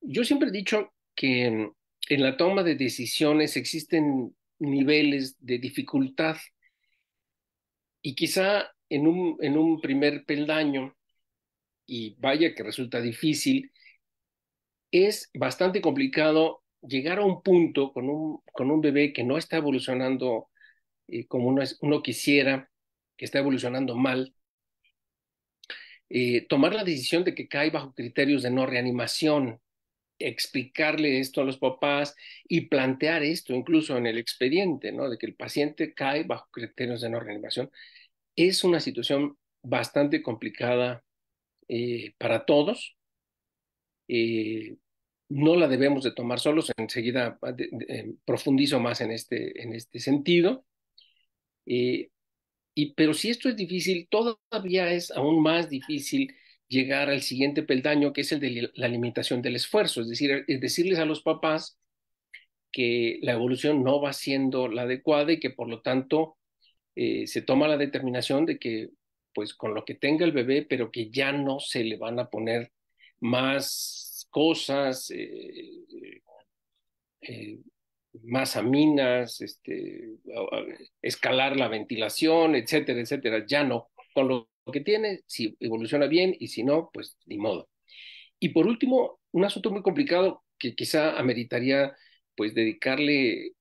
Yo siempre he dicho que em, en, la toma de decisiones existen niveles de dificultad y quizá en un, en un primer peldaño, y vaya que resulta difícil, es bastante complicado llegar a un punto con un, con un bebé que no está evolucionando eh, como uno, quisiera, que está evolucionando mal, eh, tomar la decisión de que cae bajo criterios de no reanimación, explicarle esto a los papás y plantear esto incluso en el expediente, ¿no? De que el paciente cae bajo criterios de no reanimación. Es una situación bastante complicada eh, para todos. Eh, no la debemos de tomar solos. Enseguida ah, eh, profundizo más en este, en este sentido. y, pero si esto es difícil, todavía es aún más difícil llegar al siguiente peldaño, que es el de la limitación del esfuerzo, es decir, es decirles a los papás que la evolución no va siendo la adecuada y que por lo tanto eh, se toma la determinación de que pues con lo que tenga el bebé, pero que ya no se le van a poner más cosas, eh, eh, más aminas, este, escalar la ventilación, etcétera, etcétera, ya no, con lo que tiene, si evoluciona bien y si no, pues ni modo. Y por último, un asunto muy complicado que quizá ameritaría pues dedicarle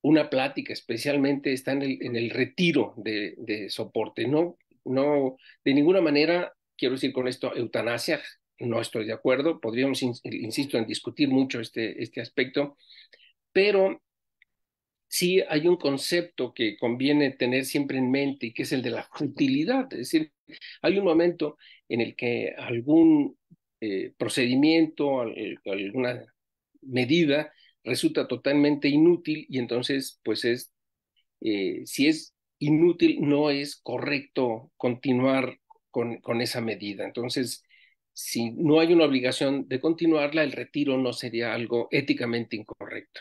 una plática, especialmente está en el, en el retiro de, soporte. No, no, de ninguna manera, quiero decir con esto, eutanasia, no estoy de acuerdo, podríamos, insisto, en discutir mucho este, este aspecto, pero sí hay un concepto que conviene tener siempre en mente y que es el de la futilidad. Es decir, hay un momento en el que algún eh, procedimiento, eh, alguna medida resulta totalmente inútil y entonces pues es, eh, si es inútil no es correcto continuar con esa medida. Entonces, si no hay una obligación de continuarla, el retiro no sería algo éticamente incorrecto.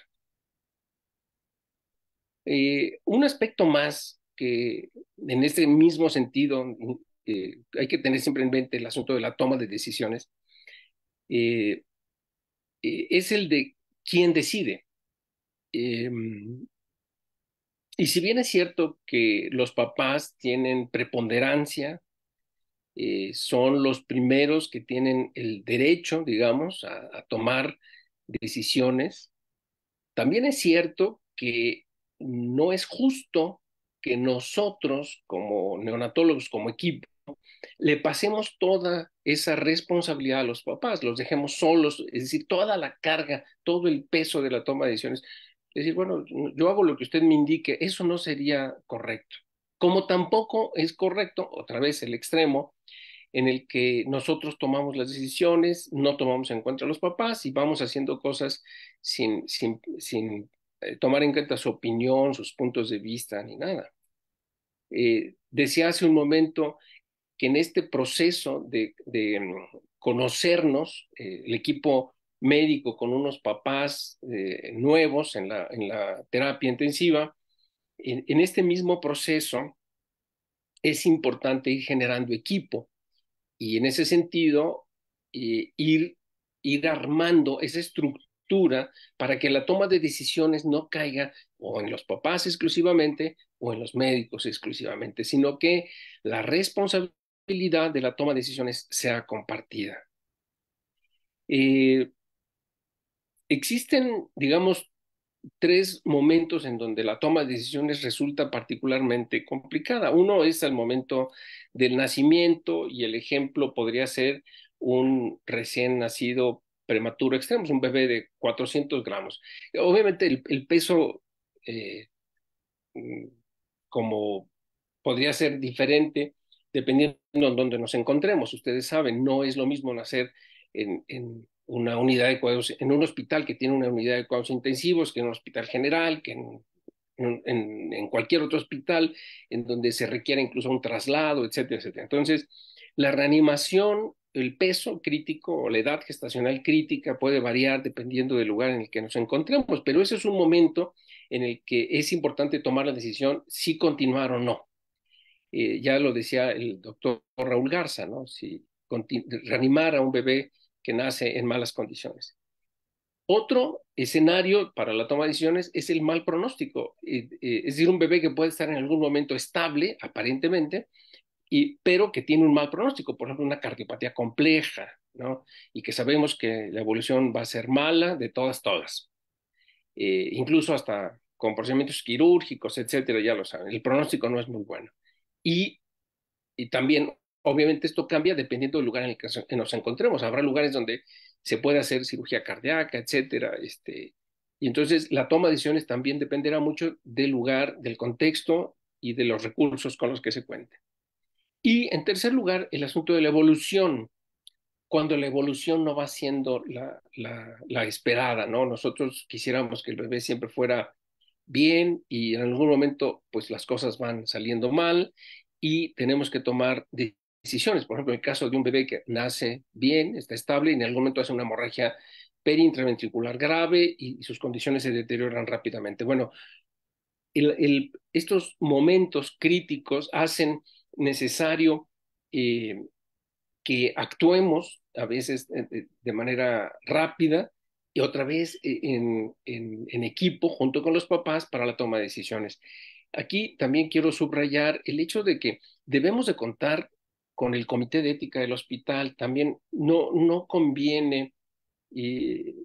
Eh, un aspecto más que en este mismo sentido mm, eh, hay que tener siempre en mente el asunto de la toma de decisiones eh, es el de quién decide. Em, y si bien es cierto que los papás tienen preponderancia, son los primeros que tienen el derecho, digamos, a tomar decisiones, también es cierto que no es justo que nosotros, como neonatólogos, como equipo, le pasemos toda esa responsabilidad a los papás, los dejemos solos, es decir, toda la carga, todo el peso de la toma de decisiones. Es decir, bueno, yo hago lo que usted me indique, eso no sería correcto. Como tampoco es correcto, otra vez el extremo, en el que nosotros tomamos las decisiones, no tomamos en cuenta a los papás y vamos haciendo cosas sin, sin, sin eh, tomar en cuenta su opinión, sus puntos de vista, ni nada. Eh, decía hace un momento que en este proceso de, mm, conocernos, eh, el equipo médico con unos papás eh, nuevos en la, terapia intensiva, en, este mismo proceso es importante ir generando equipo y en ese sentido ir, ir armando esa estructura para que la toma de decisiones no caiga o en los papás exclusivamente o en los médicos exclusivamente, sino que la responsabilidad de la toma de decisiones sea compartida. Eh, existen, digamos, tres momentos en donde la toma de decisiones resulta particularmente complicada. Uno es el momento del nacimiento y el ejemplo podría ser un recién nacido prematuro extremo, es un bebé de 400 gramos. Obviamente el, peso eh, mm, como podría ser diferente dependiendo en donde nos encontremos. Ustedes saben, no es lo mismo nacer en, una unidad de cuidados, en un hospital que tiene una unidad de cuidados intensivos, que en un hospital general, que en, en, cualquier otro hospital, en donde se requiera incluso un traslado, etcétera, etcétera. Entonces, la reanimación el peso crítico o la edad gestacional crítica puede variar dependiendo del lugar en el que nos encontremos, pero ese es un momento en el que es importante tomar la decisión si continuar o no. Eh, ya lo decía el doctor Raúl Garza, ¿no? Si reanimar a un bebé que nace en malas condiciones. Otro escenario para la toma de decisiones es el mal pronóstico, eh, eh, es decir, un bebé que puede estar en algún momento estable, aparentemente, pero que tiene un mal pronóstico, por ejemplo, una cardiopatía compleja, ¿no? Y que sabemos que la evolución va a ser mala de todas, todas. Eh, incluso hasta con procedimientos quirúrgicos, etcétera, ya lo saben, el pronóstico no es muy bueno. Y, también, obviamente, esto cambia dependiendo del lugar en el que, nos encontremos. Habrá lugares donde se puede hacer cirugía cardíaca, etcétera, este, y entonces la toma de decisiones también dependerá mucho del lugar, del contexto y de los recursos con los que se cuente. Y en tercer lugar, el asunto de la evolución, cuando la evolución no va siendo la, esperada, ¿no? Nosotros quisiéramos que el bebé siempre fuera bien y en algún momento pues las cosas van saliendo mal y tenemos que tomar decisiones. Por ejemplo, en el caso de un bebé que nace bien, está estable y en algún momento hace una hemorragia perintraventricular grave y, sus condiciones se deterioran rápidamente. Bueno, estos momentos críticos hacen necesario eh, que actuemos a veces eh, eh, de manera rápida y otra vez en, equipo junto con los papás para la toma de decisiones. Aquí también quiero subrayar el hecho de que debemos de contar con el comité de ética del hospital. También no, no conviene ni,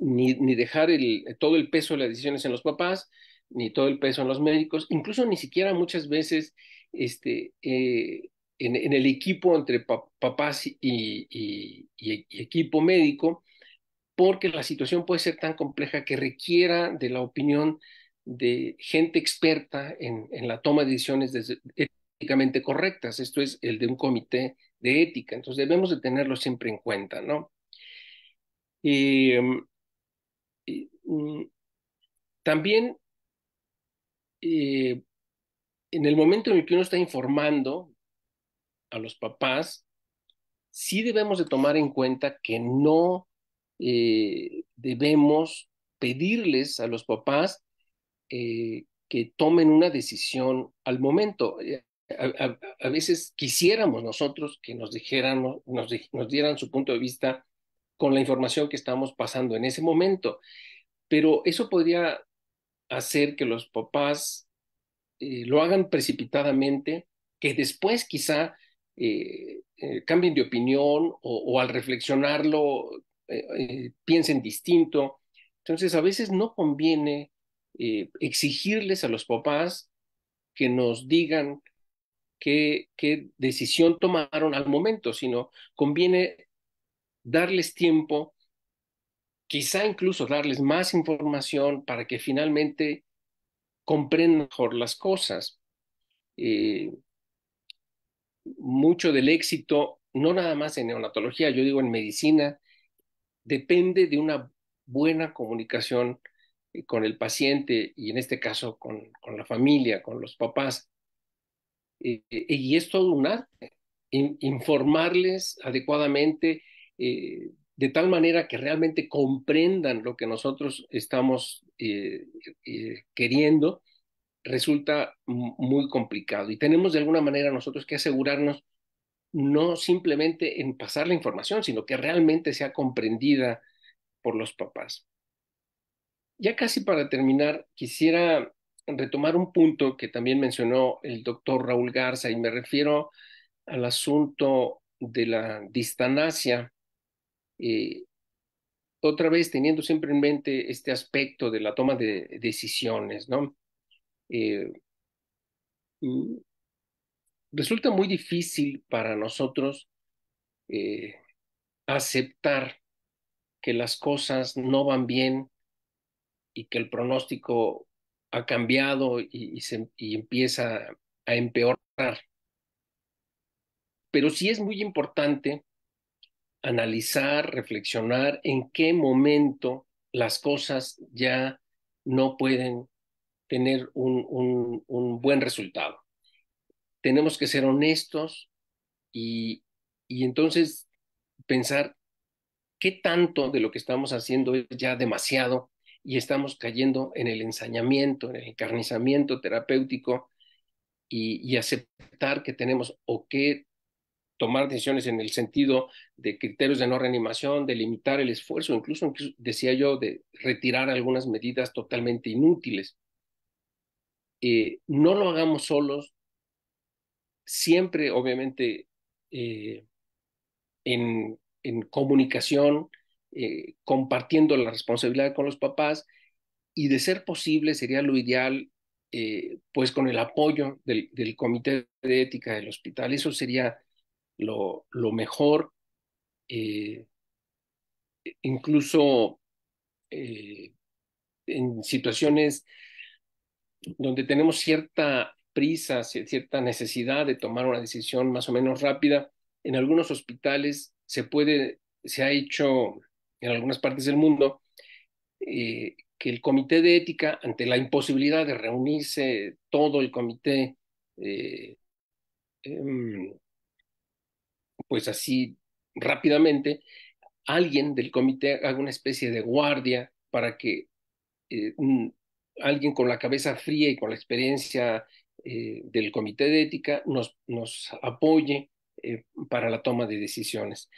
ni, dejar el, todo el peso de las decisiones en los papás, ni todo el peso en los médicos, incluso ni siquiera muchas veces este, eh, en, el equipo entre papás y, equipo médico, porque la situación puede ser tan compleja que requiera de la opinión de gente experta en, la toma de decisiones éticamente correctas, esto es el de un comité de ética, entonces debemos de tenerlo siempre en cuenta, ¿no? Mm, mm, también eh, en el momento en el que uno está informando a los papás, sí debemos de tomar en cuenta que no eh, debemos pedirles a los papás eh, que tomen una decisión al momento. A, veces quisiéramos nosotros que nos dijeran, nos dieran su punto de vista con la información que estamos pasando en ese momento, pero eso podría hacer que los papás eh, lo hagan precipitadamente, que después quizá eh, eh, cambien de opinión o, al reflexionarlo piensen distinto. Entonces, a veces no conviene exigirles a los papás que nos digan qué, qué decisión tomaron al momento, sino conviene darles tiempo quizá incluso darles más información para que finalmente comprendan mejor las cosas. Eh, mucho del éxito, no nada más en neonatología, yo digo en medicina, depende de una buena comunicación eh, con el paciente y en este caso con, la familia, con los papás. Eh, y es todo un arte, informarles adecuadamente, de tal manera que realmente comprendan lo que nosotros estamos eh, eh, queriendo, resulta muy complicado. Y tenemos de alguna manera nosotros que asegurarnos no simplemente en pasar la información, sino que realmente sea comprendida por los papás. Ya casi para terminar, quisiera retomar un punto que también mencionó el doctor Raúl Garza y me refiero al asunto de la distanacia eh, otra vez teniendo siempre en mente este aspecto de la toma de decisiones, ¿no? Eh, mm, resulta muy difícil para nosotros eh, aceptar que las cosas no van bien y que el pronóstico ha cambiado y, se, y empieza a empeorar. Pero sí es muy importante analizar, reflexionar en qué momento las cosas ya no pueden tener un, buen resultado. Tenemos que ser honestos y, entonces pensar qué tanto de lo que estamos haciendo es ya demasiado y estamos cayendo en el ensañamiento, en el encarnizamiento terapéutico y, y aceptar que tenemos o que tomar decisiones en el sentido de criterios de no reanimación, de limitar el esfuerzo, incluso, decía yo, de retirar algunas medidas totalmente inútiles. Eh, no lo hagamos solos, siempre, obviamente, eh, en, en, comunicación, eh, compartiendo la responsabilidad con los papás y de ser posible sería lo ideal, eh, pues con el apoyo del, del, comité de ética del hospital. Eso sería lo, lo mejor, eh, e, incluso eh, en situaciones donde tenemos cierta prisa, cierta necesidad de tomar una decisión más o menos rápida, en algunos hospitales se puede, se ha hecho en algunas partes del mundo, eh, que el comité de ética, ante la imposibilidad de reunirse todo el comité eh, em, pues así rápidamente, alguien del comité haga una especie de guardia para que eh, mm, alguien con la cabeza fría y con la experiencia eh, del comité de ética nos, nos apoye eh, para la toma de decisiones.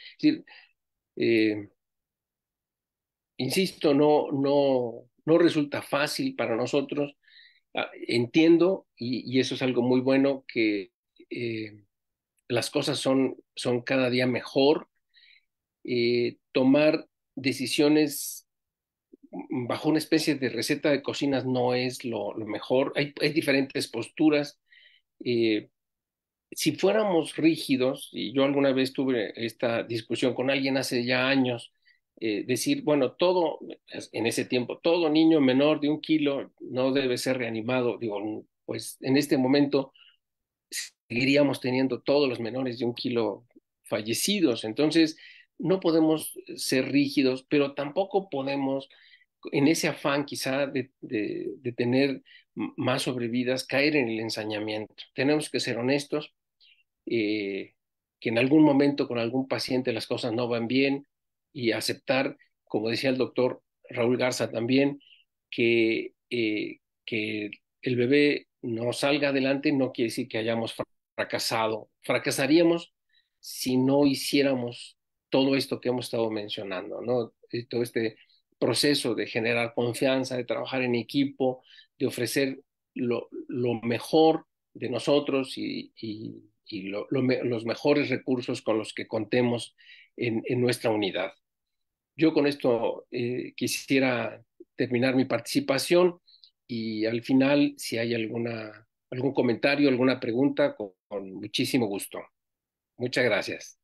insisto, no, no, no resulta fácil para nosotros. Ah, entiendo, y, eso es algo muy bueno, que las cosas son, son cada día mejor, eh, tomar decisiones bajo una especie de receta de cocinas no es lo, mejor, hay, diferentes posturas. Eh, si fuéramos rígidos, y yo alguna vez tuve esta discusión con alguien hace ya años, eh, decir, bueno, todo, en ese tiempo, todo niño menor de un kilo no debe ser reanimado, digo, pues en este momento seguiríamos teniendo todos los menores de un kilo fallecidos. Entonces, no podemos ser rígidos, pero tampoco podemos, en ese afán quizá de, tener más sobrevidas, caer en el ensañamiento. Tenemos que ser honestos, eh, que en algún momento con algún paciente las cosas no van bien y aceptar, como decía el doctor Raúl Garza también, que, eh, que el bebé no salga adelante no quiere decir que hayamos fracasado. Fracasaríamos si no hiciéramos todo esto que hemos estado mencionando, ¿no? Todo este proceso de generar confianza, de trabajar en equipo, de ofrecer lo, lo mejor de nosotros y, y, y los mejores recursos con los que contemos en, en nuestra unidad. Yo con esto eh, quisiera terminar mi participación y al final, si hay alguna, algún comentario, alguna pregunta, con, con muchísimo gusto. Muchas gracias.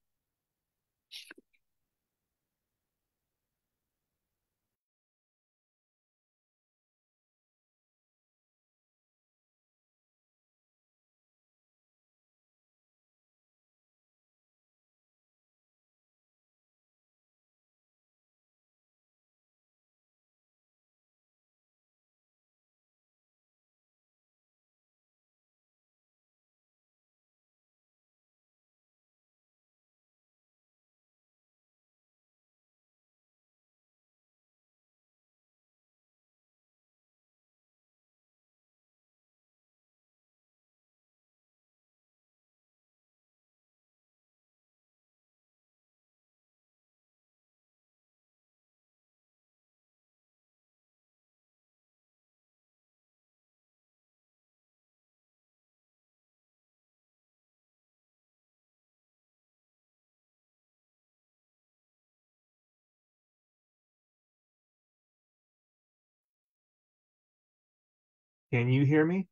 Can you hear me?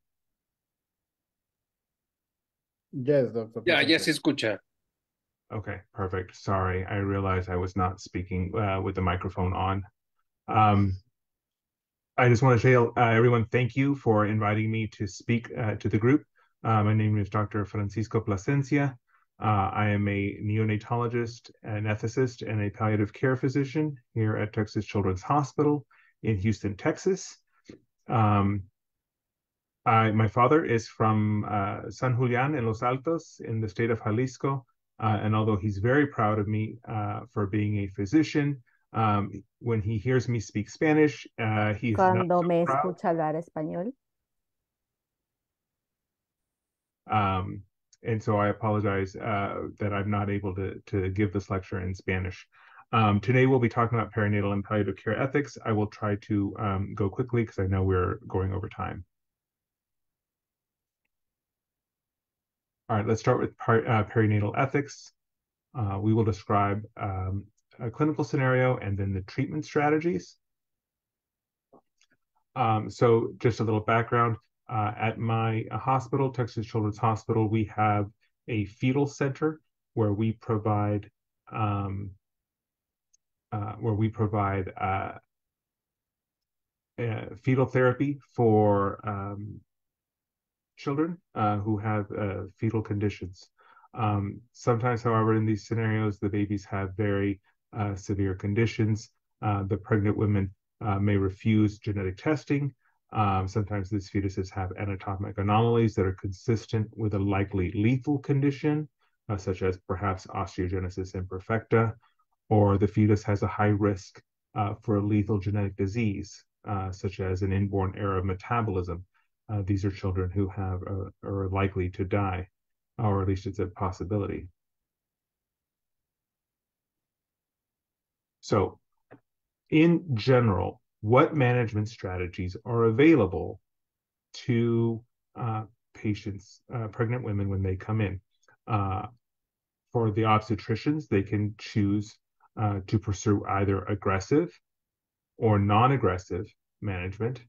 Yes, Dr. Yeah, yes, escucha. Okay, perfect. Sorry, I realized I was not speaking uh, with the microphone on. Um, I just want to say, uh, everyone, thank you for inviting me to speak uh, to the group. Uh, my name is Dr. Francisco Plasencia. Uh, I am a neonatologist, an ethicist, and a palliative care physician here at Texas Children's Hospital in Houston, Texas. Um, my father is from uh, San Julian in Los Altos in the state of Jalisco. Uh, and although he's very proud of me uh, for being a physician, um, when he hears me speak Spanish, uh, he's Cuando not so me proud. escucha hablar español. Um, and so I apologize uh, that I'm not able to, to give this lecture in Spanish. Um, today we'll be talking about perinatal and palliative care ethics. I will try to um, go quickly because I know we're going over time. All right, let's start with uh, perinatal ethics. Uh, we will describe um, a clinical scenario and then the treatment strategies. Um, so just a little background. Uh, at my hospital, Texas Children's Hospital, we have a fetal center where we provide um, uh, where we provide uh, uh fetal therapy for um, children uh, who have uh, fetal conditions. Um, sometimes, however, in these scenarios, the babies have very uh, severe conditions. Uh, the pregnant women uh, may refuse genetic testing. Um, sometimes these fetuses have anatomic anomalies that are consistent with a likely lethal condition, uh, such as perhaps osteogenesis imperfecta, or the fetus has a high risk for a lethal genetic disease, such as an inborn error of metabolism uh, these are children who have uh, are likely to die, or at least it's a possibility. So, in general, what management strategies are available to uh, patients, uh, pregnant women, when they come in? Uh, for the obstetricians, they can choose uh, to pursue either aggressive or non aggressive management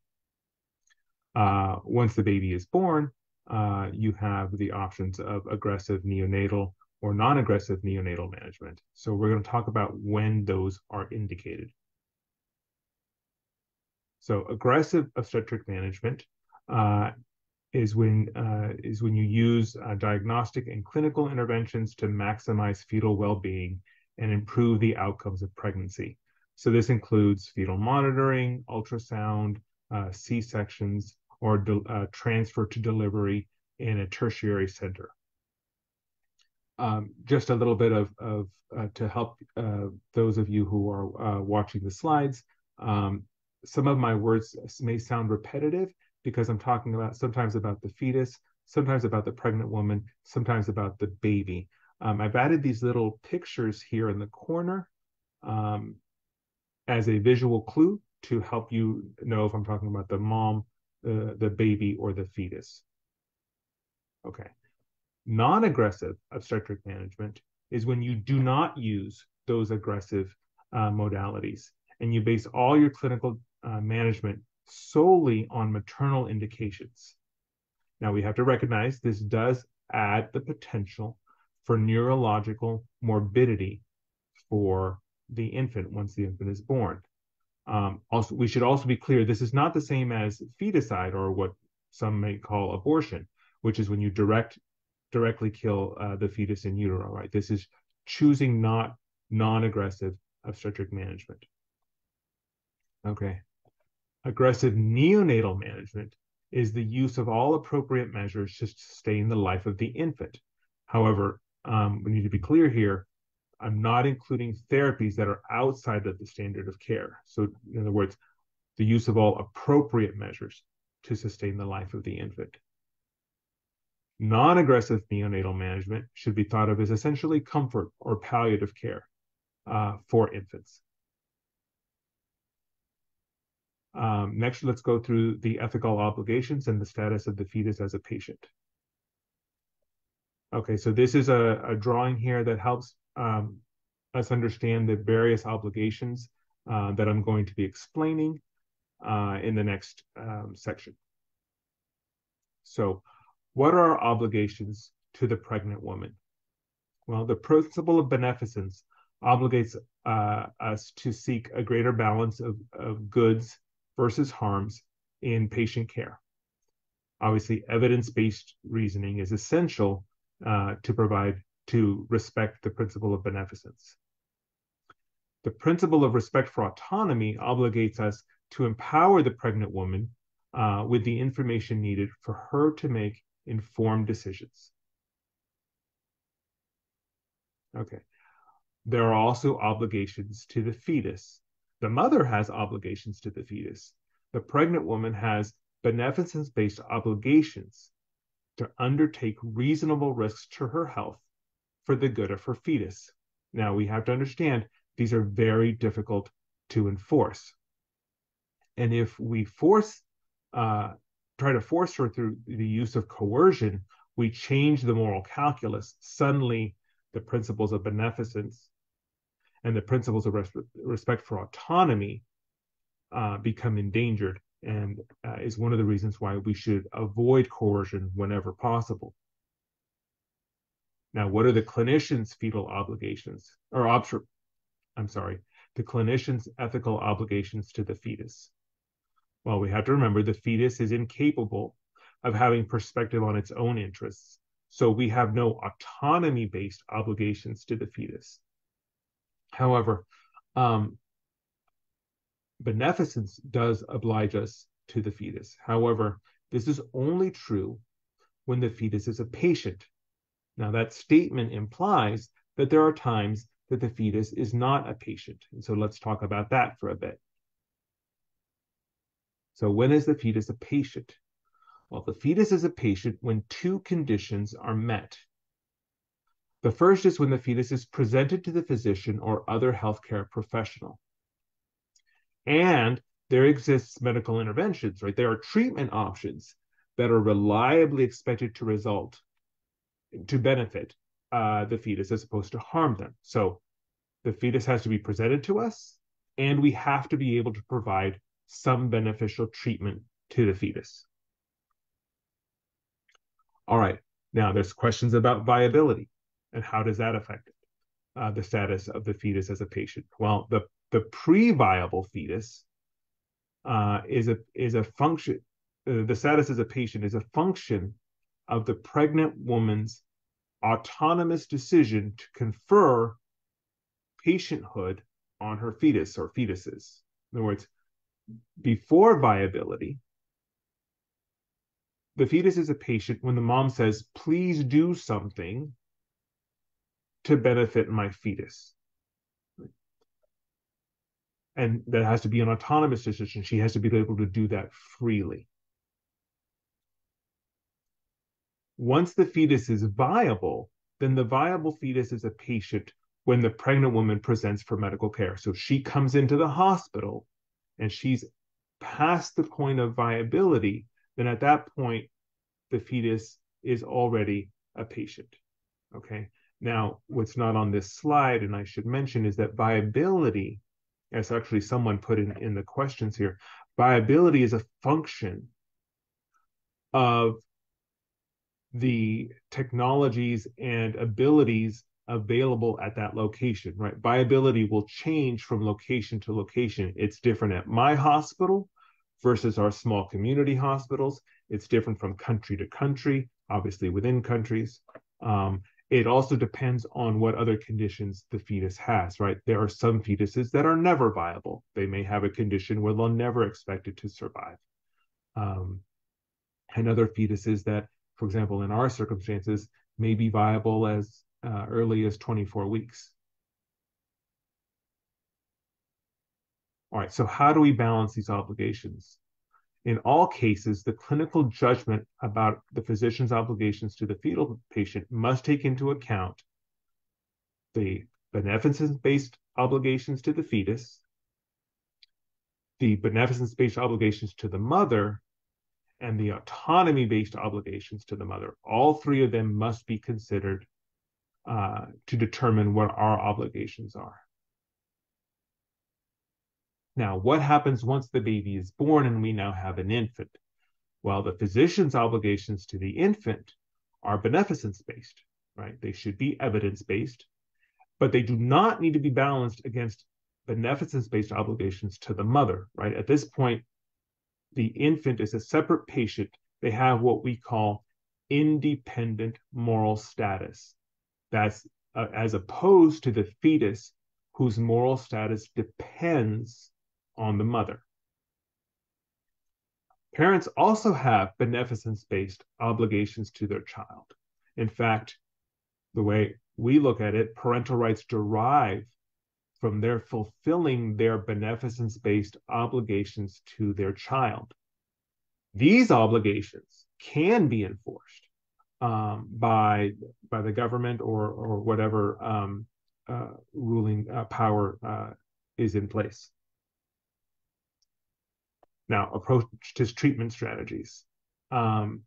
uh, once the baby is born, uh, you have the options of aggressive neonatal or non-aggressive neonatal management. So we're going to talk about when those are indicated. So aggressive obstetric management uh, is when uh, is when you use uh, diagnostic and clinical interventions to maximize fetal well-being and improve the outcomes of pregnancy. So this includes fetal monitoring, ultrasound, uh, C sections, or de, uh, transfer to delivery in a tertiary center. Um, just a little bit of, of uh, to help uh, those of you who are uh, watching the slides. Um, some of my words may sound repetitive because I'm talking about sometimes about the fetus, sometimes about the pregnant woman, sometimes about the baby. Um, I've added these little pictures here in the corner um, as a visual clue to help you know if I'm talking about the mom the, baby or the fetus. Okay. Non aggressive obstetric management is when you do not use those aggressive uh, modalities and you base all your clinical uh, management solely on maternal indications. Now, we have to recognize this does add the potential for neurological morbidity for the infant once the infant is born. Um, also, we should also be clear this is not the same as feticide or what some may call abortion, which is when you direct directly kill uh, the fetus in utero. Right, this is choosing not non-aggressive obstetric management. Okay, aggressive neonatal management is the use of all appropriate measures to sustain the life of the infant. However, um, we need to be clear here I'm not including therapies that are outside of the standard of care. So, in other words, the use of all appropriate measures to sustain the life of the infant. Non aggressive neonatal management should be thought of as essentially comfort or palliative care uh, for infants. Um, next, let's go through the ethical obligations and the status of the fetus as a patient. Okay, so this is a, a drawing here that helps um, us understand the various obligations uh, that I'm going to be explaining uh, in the next um, section. So what are our obligations to the pregnant woman? Well, the principle of beneficence obligates uh, us to seek a greater balance of, of goods versus harms in patient care. Obviously, evidence based reasoning is essential uh, to provide to respect the principle of beneficence. The principle of respect for autonomy obligates us to empower the pregnant woman uh, with the information needed for her to make informed decisions. Okay. There are also obligations to the fetus. The mother has obligations to the fetus. The pregnant woman has beneficence based obligations to undertake reasonable risks to her health for the good of her fetus. Now, we have to understand these are very difficult to enforce. And if we force, uh, try to force her through the use of coercion, we change the moral calculus. Suddenly, the principles of beneficence and the principles of res- respect for autonomy uh, become endangered and uh, is one of the reasons why we should avoid coercion whenever possible. Now, what are the clinician's fetal obligations or obser- I'm sorry, the clinician's ethical obligations to the fetus? Well, we have to remember the fetus is incapable of having perspective on its own interests. So we have no autonomy based obligations to the fetus. However, um, beneficence does oblige us to the fetus. However, this is only true when the fetus is a patient now, that statement implies that there are times that the fetus is not a patient. And so let's talk about that for a bit. So, when is the fetus a patient? Well, the fetus is a patient when two conditions are met. The first is when the fetus is presented to the physician or other healthcare professional. And there exists medical interventions, right? There are treatment options that are reliably expected to result to benefit uh, the fetus as opposed to harm them. So the fetus has to be presented to us, and we have to be able to provide some beneficial treatment to the fetus. All right, now there's questions about viability and how does that affect uh, the status of the fetus as a patient? Well, the, the pre-viable fetus uh, is a is a function. Uh, the status as a patient is a function of the pregnant woman's autonomous decision to confer patienthood on her fetus or fetuses. In other words, before viability, the fetus is a patient when the mom says, please do something to benefit my fetus. And that has to be an autonomous decision. She has to be able to do that freely. Once the fetus is viable, then the viable fetus is a patient when the pregnant woman presents for medical care. So she comes into the hospital and she's past the point of viability, then at that point, the fetus is already a patient. Okay. Now, what's not on this slide, and I should mention, is that viability, as actually someone put in, in the questions here, viability is a function of the technologies and abilities available at that location, right? Viability will change from location to location. It's different at my hospital versus our small community hospitals. It's different from country to country, obviously within countries. Um, it also depends on what other conditions the fetus has, right? There are some fetuses that are never viable. They may have a condition where they'll never expect it to survive. Um, and other fetuses that for example, in our circumstances, may be viable as uh, early as 24 weeks. All right, so how do we balance these obligations? In all cases, the clinical judgment about the physician's obligations to the fetal patient must take into account the beneficence based obligations to the fetus, the beneficence based obligations to the mother, and the autonomy based obligations to the mother. All three of them must be considered uh, to determine what our obligations are. Now, what happens once the baby is born and we now have an infant? Well, the physician's obligations to the infant are beneficence based, right? They should be evidence based, but they do not need to be balanced against beneficence based obligations to the mother, right? At this point, the infant is a separate patient, they have what we call independent moral status. That's uh, as opposed to the fetus, whose moral status depends on the mother. Parents also have beneficence based obligations to their child. In fact, the way we look at it, parental rights derive from their fulfilling their beneficence based obligations to their child. These obligations can be enforced um, by, by the government or, or whatever um, uh, ruling uh, power uh, is in place. Now, approach to treatment strategies. Um,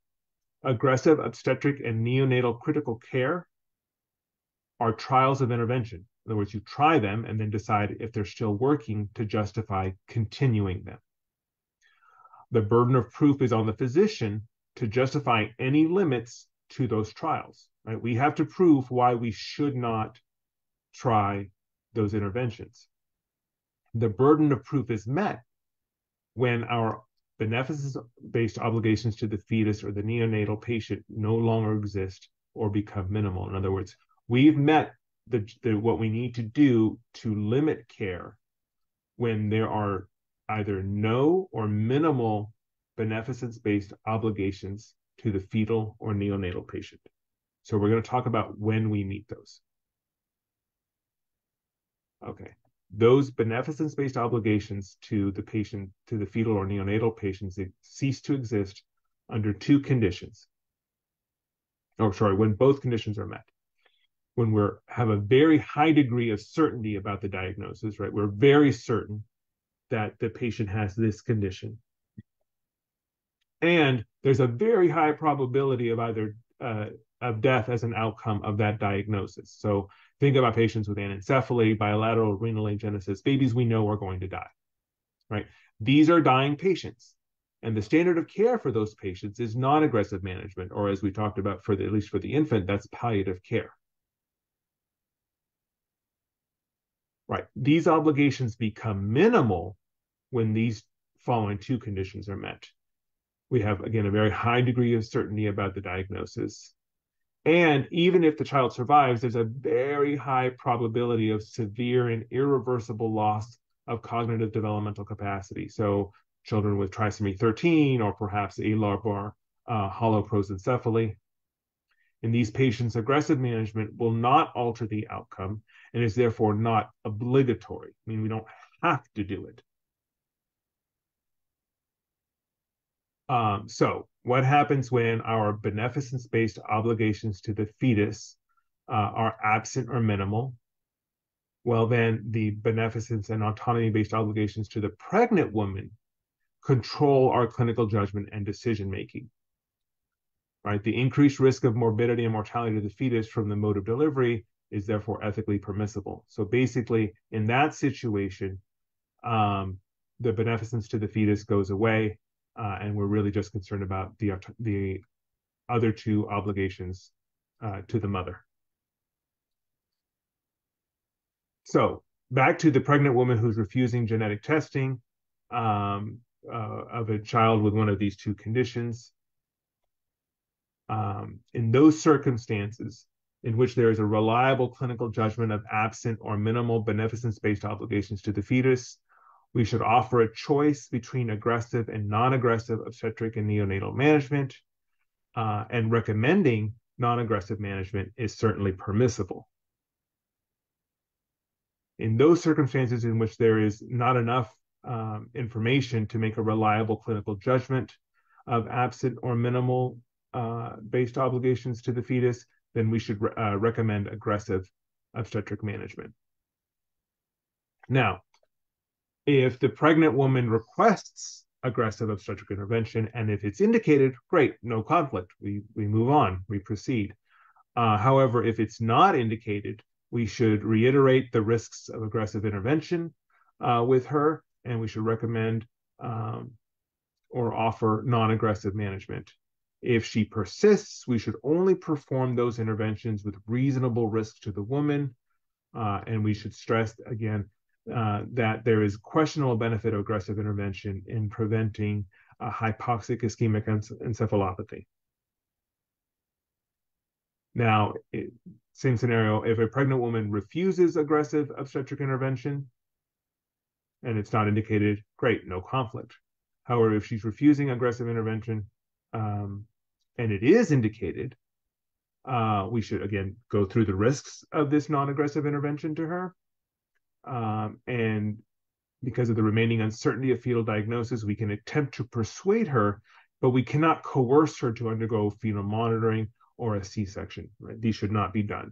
aggressive obstetric and neonatal critical care are trials of intervention. In other words, you try them and then decide if they're still working to justify continuing them. The burden of proof is on the physician to justify any limits to those trials. Right? We have to prove why we should not try those interventions. The burden of proof is met when our beneficence based obligations to the fetus or the neonatal patient no longer exist or become minimal. In other words, we've met the, the what we need to do to limit care when there are either no or minimal beneficence based obligations to the fetal or neonatal patient. So we're going to talk about when we meet those. Okay. Those beneficence based obligations to the patient, to the fetal or neonatal patients, they cease to exist under two conditions. Oh, sorry, when both conditions are met when we're have a very high degree of certainty about the diagnosis, right? We're very certain that the patient has this condition. And there's a very high probability of either uh, of death as an outcome of that diagnosis. So think about patients with anencephaly, bilateral renal agenesis, babies we know are going to die, right? These are dying patients. And the standard of care for those patients is non-aggressive management, or as we talked about for the, at least for the infant, that's palliative care. Right. These obligations become minimal when these following two conditions are met. We have, again, a very high degree of certainty about the diagnosis. And even if the child survives, there's a very high probability of severe and irreversible loss of cognitive developmental capacity. So, children with trisomy 13 or perhaps a larbar uh, holoprosencephaly. In these patients, aggressive management will not alter the outcome and is therefore not obligatory. I mean, we don't have to do it. Um, so, what happens when our beneficence based obligations to the fetus uh, are absent or minimal? Well, then the beneficence and autonomy based obligations to the pregnant woman control our clinical judgment and decision making. Right? The increased risk of morbidity and mortality to the fetus from the mode of delivery is therefore ethically permissible. So basically, in that situation, um, the beneficence to the fetus goes away, uh, and we're really just concerned about the the other two obligations uh, to the mother. So back to the pregnant woman who's refusing genetic testing um, uh, of a child with one of these two conditions. Um, in those circumstances, in which there is a reliable clinical judgment of absent or minimal beneficence-based obligations to the fetus. We should offer a choice between aggressive and non-aggressive obstetric and neonatal management, uh, and recommending non-aggressive management is certainly permissible. In those circumstances in which there is not enough um, information to make a reliable clinical judgment of absent or minimal uh, based obligations to the fetus, then we should uh, recommend aggressive obstetric management. Now, if the pregnant woman requests aggressive obstetric intervention, and if it's indicated, great, no conflict. We, we move on, we proceed. Uh, however, if it's not indicated, we should reiterate the risks of aggressive intervention uh, with her, and we should recommend um, or offer non aggressive management if she persists, we should only perform those interventions with reasonable risk to the woman. Uh, and we should stress again uh, that there is questionable benefit of aggressive intervention in preventing hypoxic ischemic encephalopathy. Now, it, same scenario, if a pregnant woman refuses aggressive obstetric intervention and it's not indicated, great, no conflict. However, if she's refusing aggressive intervention, um, and it is indicated, uh, we should again go through the risks of this non aggressive intervention to her. Um, and because of the remaining uncertainty of fetal diagnosis, we can attempt to persuade her, but we cannot coerce her to undergo fetal monitoring or a C section. Right? These should not be done.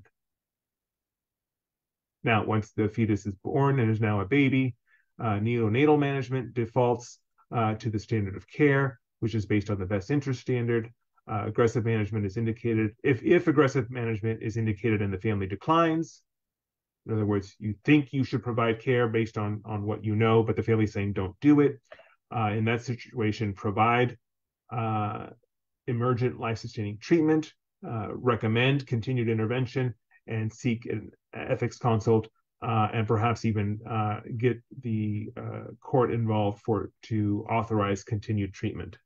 Now, once the fetus is born and is now a baby, uh, neonatal management defaults uh, to the standard of care, which is based on the best interest standard uh, aggressive management is indicated if if aggressive management is indicated and the family declines in other words you think you should provide care based on on what you know but the family saying don't do it uh, in that situation provide uh, emergent life-sustaining treatment uh, recommend continued intervention and seek an ethics consult uh, and perhaps even uh, get the court involved for to authorize continued treatment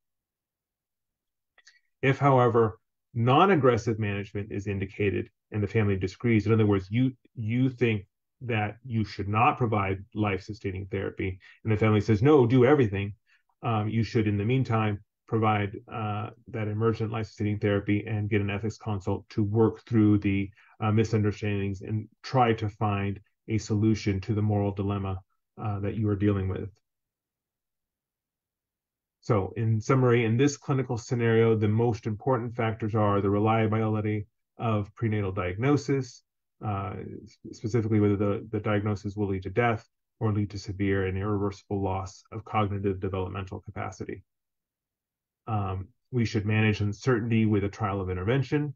if, however, non-aggressive management is indicated and the family disagrees, in other words, you you think that you should not provide life-sustaining therapy, and the family says no, do everything. Um, you should, in the meantime, provide uh, that emergent life-sustaining therapy and get an ethics consult to work through the uh, misunderstandings and try to find a solution to the moral dilemma uh, that you are dealing with. So in summary, in this clinical scenario, the most important factors are the reliability of prenatal diagnosis, uh, specifically whether the, the diagnosis will lead to death or lead to severe and irreversible loss of cognitive developmental capacity. Um, we should manage uncertainty with a trial of intervention.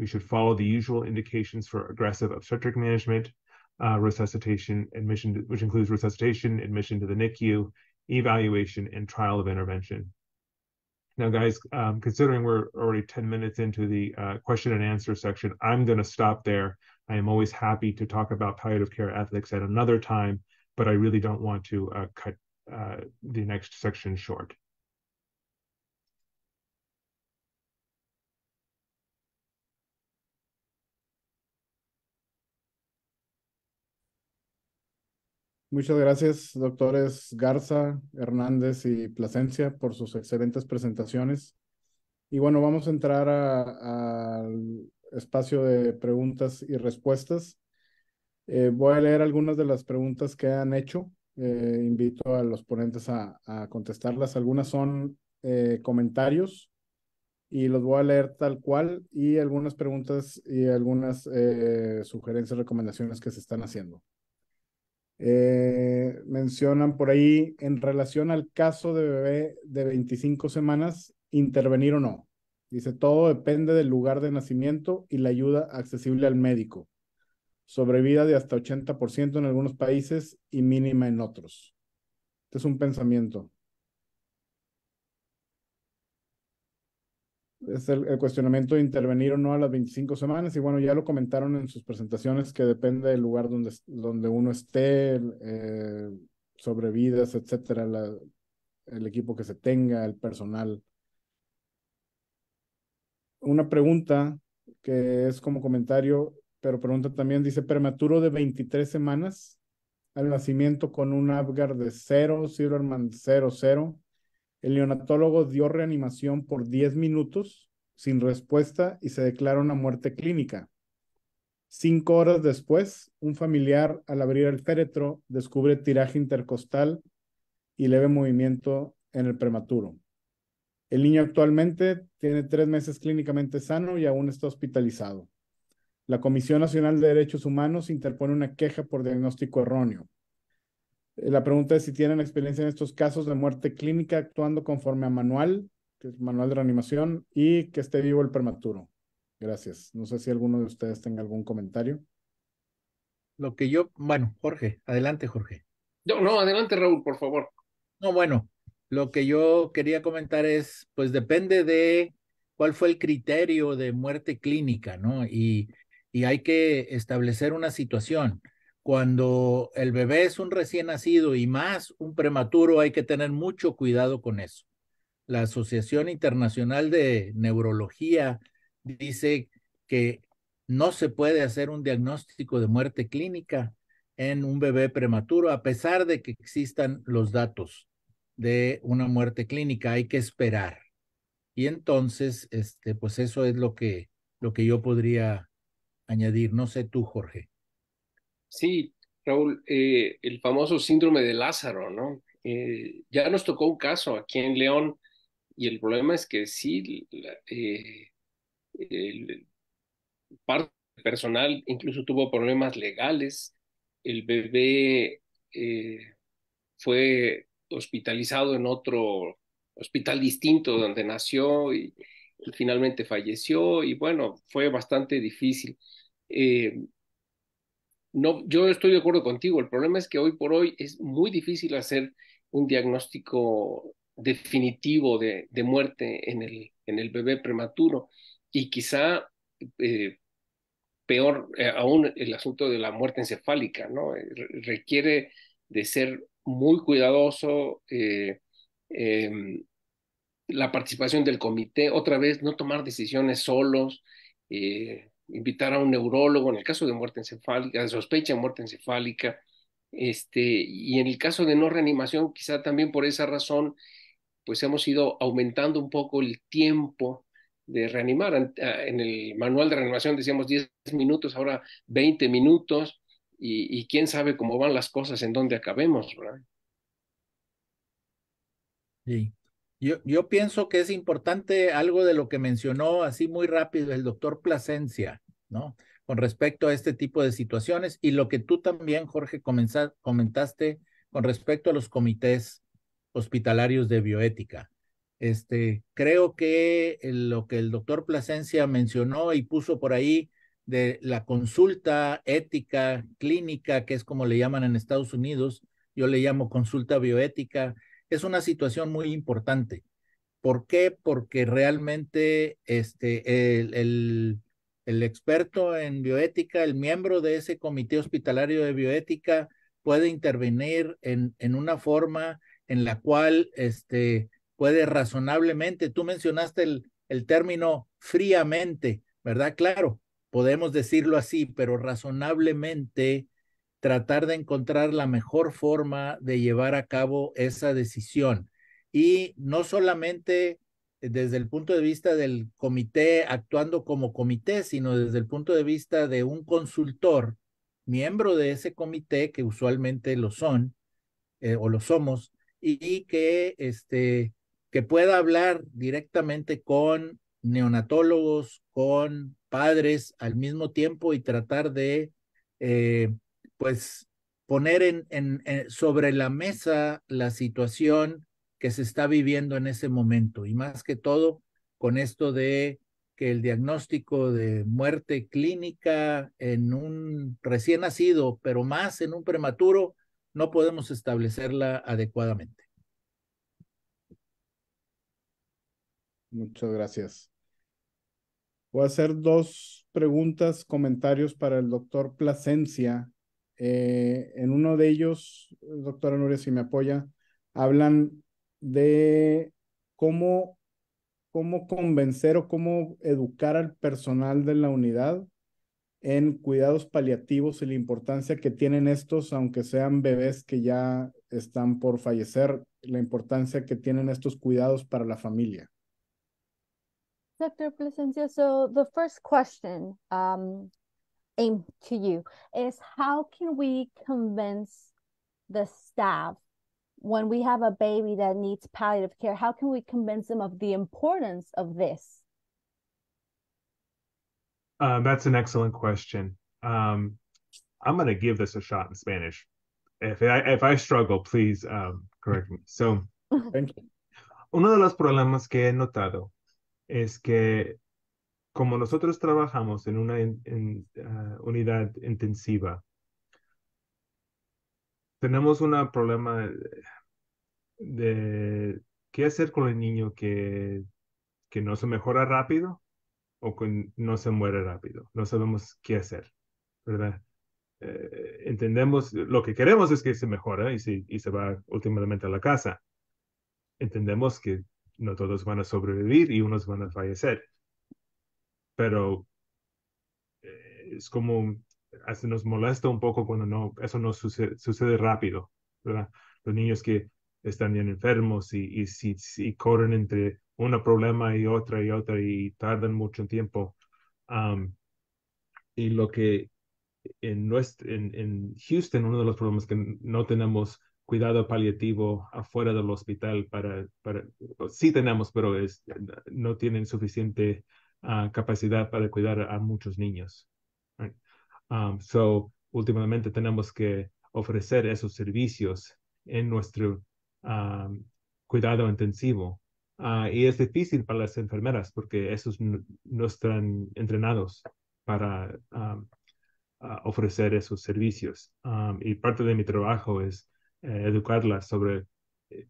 We should follow the usual indications for aggressive obstetric management, uh, resuscitation, admission, to, which includes resuscitation, admission to the NICU, evaluation, and trial of intervention. Now, guys, um, considering we're already 10 minutes into the uh, question and answer section, I'm going to stop there. I am always happy to talk about palliative care ethics at another time, but I really don't want to uh, cut uh, the next section short. Muchas gracias, doctores Garza, Hernández y Plasencia, por sus excelentes presentaciones. Y bueno, vamos a entrar al espacio de preguntas y respuestas. Eh, voy a leer algunas de las preguntas que han hecho. Eh, invito a los ponentes a, contestarlas. Algunas son eh, comentarios y los voy a leer tal cual y algunas preguntas y algunas sugerencias, recomendaciones que se están haciendo. Eh, mencionan por ahí en relación al caso de bebé de 25 semanas, intervenir o no. Dice, todo depende del lugar de nacimiento y la ayuda accesible al médico. Sobrevida de hasta 80% en algunos países y mínima en otros. Este es un pensamiento. es el, cuestionamiento de intervenir o no a las 25 semanas. Y bueno, ya lo comentaron en sus presentaciones que depende del lugar donde, donde uno esté, eh, sobre etcétera, el equipo que se tenga, el personal. Una pregunta que es como comentario, pero pregunta también, dice, prematuro de 23 semanas al nacimiento con un Apgar de 0, Silverman cero cero el neonatólogo dio reanimación por 10 minutos sin respuesta y se declara una muerte clínica. Cinco horas después, un familiar al abrir el féretro descubre tiraje intercostal y leve movimiento en el prematuro. El niño actualmente tiene tres meses clínicamente sano y aún está hospitalizado. La Comisión Nacional de Derechos Humanos interpone una queja por diagnóstico erróneo. Eh, la pregunta es si tienen experiencia en estos casos de muerte clínica actuando conforme a manual, que es manual de reanimación, y que esté vivo el prematuro. Gracias. No sé si alguno de ustedes tenga algún comentario. Lo que yo, bueno, Jorge, adelante, Jorge. No, no, adelante, Raúl, por favor. No, bueno, lo que yo quería comentar es, pues depende de cuál fue el criterio de muerte clínica, ¿no? Y, y hay que establecer una situación cuando el bebé es un recién nacido y más un prematuro, hay que tener mucho cuidado con eso. La Asociación Internacional de Neurología dice que no se puede hacer un diagnóstico de muerte clínica en un bebé prematuro, a pesar de que existan los datos de una muerte clínica, hay que esperar. Y entonces, este, pues eso es lo que, lo que yo podría añadir. No sé tú, Jorge. Sí, Raúl, eh, el famoso síndrome de Lázaro, ¿no? Eh, ya nos tocó un caso aquí en León y el problema es que sí, eh, el, parte personal incluso tuvo problemas legales, el bebé eh, fue hospitalizado en otro hospital distinto donde nació y, finalmente falleció y bueno, fue bastante difícil. Eh, no, yo estoy de acuerdo contigo. El problema es que hoy por hoy es muy difícil hacer un diagnóstico definitivo de, de muerte en el, en el bebé prematuro y quizá eh, peor eh, aún el asunto de la muerte encefálica, ¿no? Eh, requiere de ser muy cuidadoso em, la participación del comité, otra vez no tomar decisiones solos invitar a un neurólogo en el caso de muerte encefálica, de sospecha de muerte encefálica, este, y en el caso de no reanimación, quizá también por esa razón, pues hemos ido aumentando un poco el tiempo de reanimar. Ah, en el manual de reanimación decíamos 10 minutos, ahora 20 minutos, y, y quién sabe cómo van las cosas, en dónde acabemos, ¿verdad? Sí. Yo, pienso que es importante algo de lo que mencionó así muy rápido el doctor Plasencia, ¿no? Con respecto a este tipo de situaciones y lo que tú también, Jorge, comentaste con respecto a los comités hospitalarios de bioética. Este, creo que lo que el doctor Plasencia mencionó y puso por ahí de la consulta ética clínica, que es como le llaman en Estados Unidos, yo le llamo consulta bioética, es una situación muy importante. ¿Por qué? Porque realmente este, el, experto en bioética, el miembro de ese comité hospitalario de bioética, puede intervenir en, en una forma en la cual este, puede razonablemente, tú mencionaste el, el término fríamente, ¿verdad? Claro, podemos decirlo así, pero razonablemente tratar de encontrar la mejor forma de llevar a cabo esa decisión. Y no solamente desde el punto de vista del comité actuando como comité, sino desde el punto de vista de un consultor, miembro de ese comité, que usualmente lo son eh, o lo somos, y, que, este, que pueda hablar directamente con neonatólogos, con padres al mismo tiempo y tratar de eh, pues poner eh, sobre la mesa la situación que se está viviendo en ese momento y más que todo con esto de que el diagnóstico de muerte clínica en un recién nacido, pero más en un prematuro, no podemos establecerla adecuadamente. Muchas gracias. Voy a hacer dos preguntas, comentarios para el doctor Plasencia eh, en uno de ellos, doctora Nuria, si me apoya, hablan de cómo, cómo convencer o cómo educar al personal de la unidad en cuidados paliativos y la importancia que tienen estos, aunque sean bebés que ya están por fallecer, la importancia que tienen estos cuidados para la familia. Doctor Placencia, so the first question um, aim to you is how can we convince the staff when we have a baby that needs palliative care how can we convince them of the importance of this uh, that's an excellent question um, i'm going to give this a shot in spanish if i if i struggle please um, correct me so thank you uno de los problemas que he notado es que como nosotros trabajamos en una ah, unidad intensiva, tenemos un problema de qué hacer con el niño que, no se mejora rápido o que no se muere rápido. No sabemos qué hacer, ¿verdad? Eh, entendemos, lo que queremos es que se mejore y se, y se va últimamente a la casa. Entendemos que no todos van a sobrevivir y unos van a fallecer pero eh, es como, nos molesta un poco cuando no, eso no sucede, rápido, ¿verdad? Los niños que están bien enfermos y, y, si, corren entre un problema y otra y otra y tardan mucho tiempo. y lo que en, nuestro, en, en, Houston, uno de los problemas que no tenemos cuidado paliativo afuera del hospital para, para sí tenemos, pero es, no tienen suficiente Ah, capacidad para cuidar a, muchos niños. Um, so, últimamente tenemos que ofrecer esos servicios en nuestro um, cuidado intensivo. Ah, y es difícil para las enfermeras porque esos no están entrenados para um, ah, ofrecer esos servicios. y parte de mi trabajo es eh, educarlas sobre eh,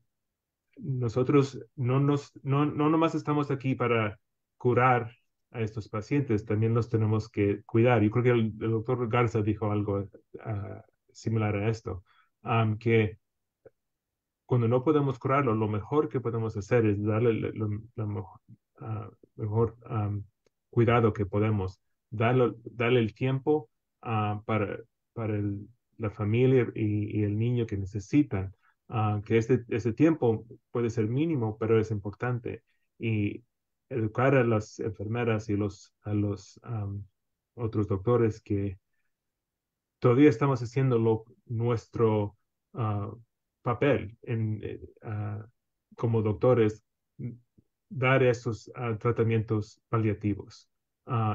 nosotros no nos no, no nomás estamos aquí para curar a estos pacientes, también los tenemos que cuidar. Yo creo que el, doctor Garza dijo algo ah, similar a esto, que cuando no podemos curarlo, lo mejor que podemos hacer es darle el ah, mejor, cuidado que podemos, darle, darle el tiempo ah, para, para el, la familia y, y, el niño que necesitan, que ese, ese tiempo puede ser mínimo, pero es importante. Y educar a las enfermeras y los, a los otros doctores que todavía estamos haciendo nuestro ah, papel en, eh, ah, como doctores, dar esos ah, tratamientos paliativos.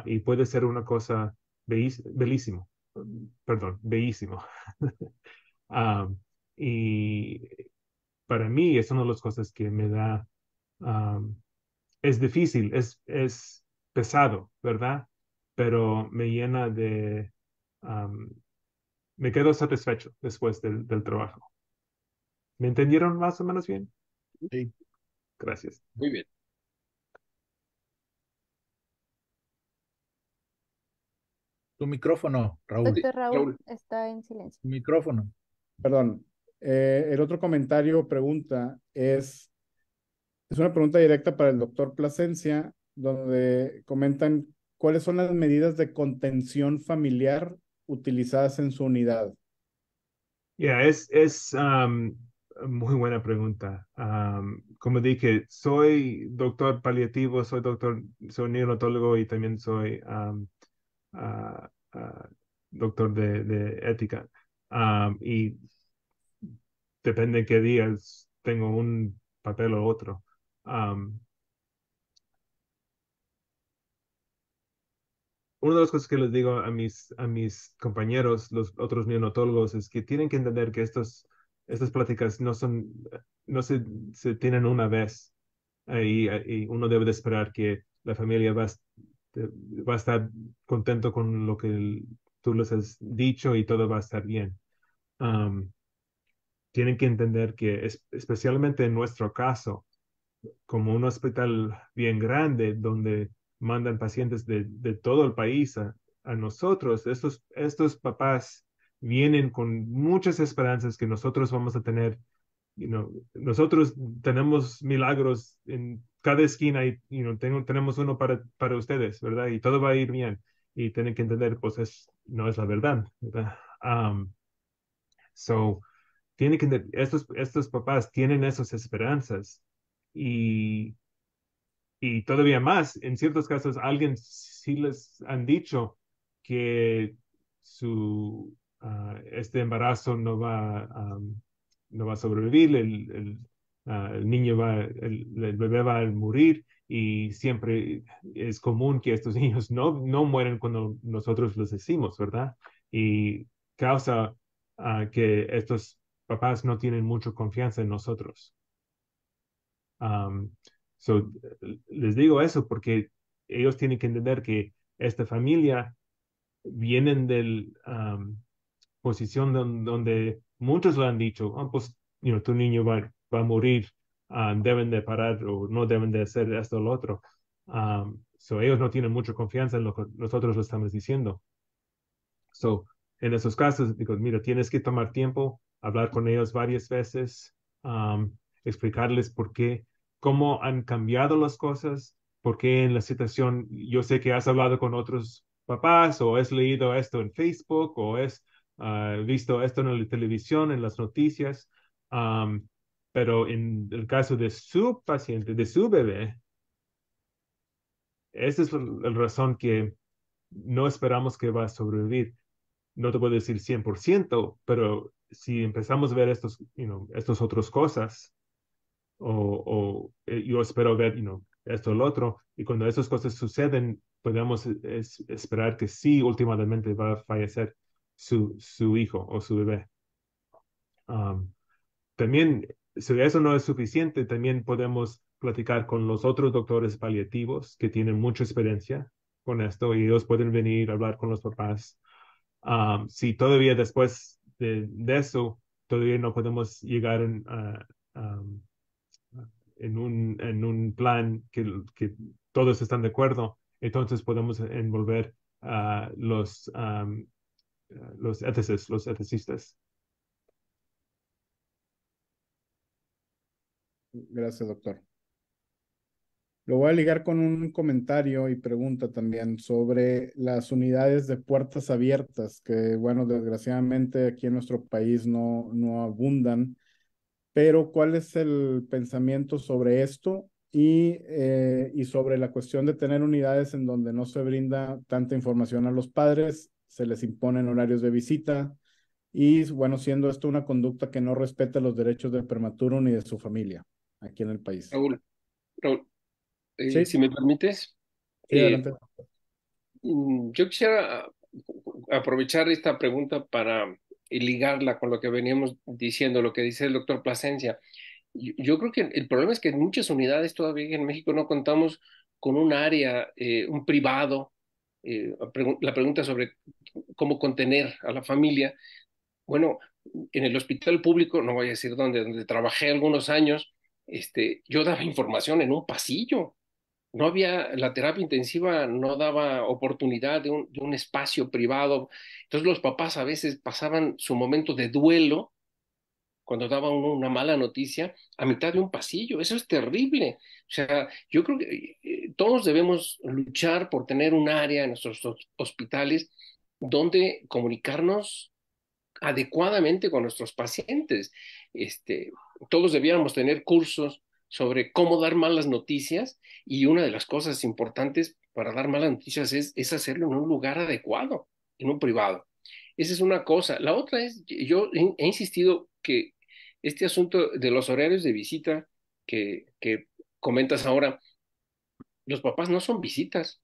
y puede ser una cosa bellísimo, perdón, bellísimo. y para mí es una de las cosas que me da es difícil, es, es pesado, ¿verdad? Pero me llena de... me quedo satisfecho después del, trabajo. ¿Me entendieron más o menos bien? Sí. Gracias. Muy bien. Tu micrófono, Raúl. Raúl, está en silencio. micrófono. Perdón. Eh, el otro comentario, pregunta, es es una pregunta directa para el doctor Plasencia, donde comentan cuáles son las medidas de contención familiar utilizadas en su unidad. Ya, es, es muy buena pregunta. como dije, soy doctor paliativo, soy doctor, soy neonatólogo y también soy doctor de, ética. y depende de qué días tengo un papel o otro. Um, una de las cosas que les digo a mis, a mis compañeros, los otros neonatólogos, es que tienen que entender que estos, estas pláticas no, son, no se, tienen una vez y, y, uno debe de esperar que la familia va, va a estar contento con lo que tú les has dicho y todo va a estar bien. Um, tienen que entender que especialmente en nuestro caso, como un hospital bien grande donde mandan pacientes de, todo el país a, nosotros, estos, estos papás vienen con muchas esperanzas que nosotros vamos a tener. nosotros tenemos milagros en cada esquina y tengo, tenemos uno para, para ustedes, ¿verdad? Y todo va a ir bien. Y tienen que entender, pues no es la verdad, ¿verdad? Um, so, tienen que, estos, estos papás tienen esas esperanzas y, y todavía más, en ciertos casos, alguien sí les han dicho que su, ah, este embarazo no va, no va a sobrevivir, el, ah, niño va, el, bebé va a morir y siempre es común que estos niños no, no mueren cuando nosotros los decimos, ¿verdad? Y causa ah, que estos papás no tienen mucha confianza en nosotros. Um, so, les digo eso porque ellos tienen que entender que esta familia vienen de la posición donde, muchos lo han dicho, oh, pues, tu niño va, a morir, ah, deben de parar o no deben de hacer esto o lo otro. Um, so ellos no tienen mucha confianza en lo que nosotros lo estamos diciendo. So, en esos casos, digo, mira, tienes que tomar tiempo, hablar con ellos varias veces, explicarles por qué, cómo han cambiado las cosas, por qué en la situación, yo sé que has hablado con otros papás o has leído esto en Facebook o has ah, visto esto en la televisión, en las noticias, pero en el caso de su paciente, de su bebé, esa es la, razón que no esperamos que va a sobrevivir. No te puedo decir 100%, pero si empezamos a ver estos, estas otras cosas, o, eh, yo espero ver esto o lo otro. Y cuando esas cosas suceden, podemos eh, esperar que sí, últimamente va a fallecer su, su hijo o su bebé. Um, también, si eso no es suficiente, también podemos platicar con los otros doctores paliativos que tienen mucha experiencia con esto y ellos pueden venir a hablar con los papás. Um, si todavía después de, eso, todavía no podemos llegar a um, en un, en un plan que, que todos están de acuerdo, entonces podemos envolver a los, um, los los Gracias, doctor. Lo voy a ligar con un comentario y pregunta también sobre las unidades de puertas abiertas, que bueno, desgraciadamente aquí en nuestro país no, no abundan. Pero ¿cuál es el pensamiento sobre esto y, eh, y sobre la cuestión de tener unidades en donde no se brinda tanta información a los padres, se les imponen horarios de visita y, bueno, siendo esto una conducta que no respeta los derechos del prematuro ni de su familia aquí en el país? Raúl, Raúl eh, ¿Sí? si me permites. Eh, mm, yo quisiera aprovechar esta pregunta para y ligarla con lo que veníamos diciendo, lo que dice el doctor Plasencia. Yo, creo que el problema es que en muchas unidades todavía en México no contamos con un área, eh, un privado, eh, la pregunta sobre cómo contener a la familia. Bueno, en el hospital público, no voy a decir dónde, donde trabajé algunos años, este, yo daba información en un pasillo no había, la terapia intensiva no daba oportunidad de un, espacio privado. Entonces los papás a veces pasaban su momento de duelo cuando daban una mala noticia a mitad de un pasillo. Eso es terrible. O sea, yo creo que eh, todos debemos luchar por tener un área en nuestros hospitales donde comunicarnos adecuadamente con nuestros pacientes. Este, todos debiéramos tener cursos sobre cómo dar malas noticias y una de las cosas importantes para dar malas noticias es, es hacerlo en un lugar adecuado, en un privado. Esa es una cosa. La otra es, yo he insistido que este asunto de los horarios de visita que, que comentas ahora, los papás no son visitas,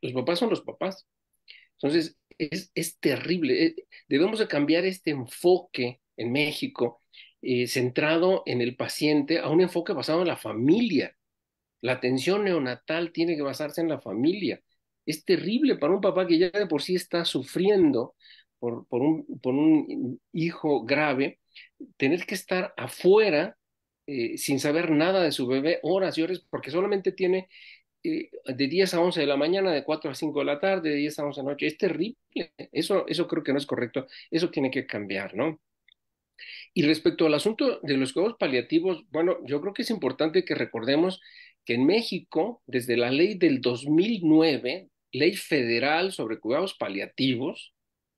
los papás son los papás. Entonces, es, es terrible. Eh, debemos cambiar este enfoque en México eh, centrado en el paciente a un enfoque basado en la familia. La atención neonatal tiene que basarse en la familia. Es terrible para un papá que ya de por sí está sufriendo por, un, hijo grave, tener que estar afuera eh, sin saber nada de su bebé horas y horas, porque solamente tiene eh, de 10 a 11 de la mañana, de 4 a 5 de la tarde, de 10 a 11 de la noche. Es terrible. Eso, eso creo que no es correcto. Eso tiene que cambiar, ¿no? Y respecto al asunto de los cuidados paliativos, bueno, yo creo que es importante que recordemos que en México, desde la ley del 2009, ley federal sobre cuidados paliativos,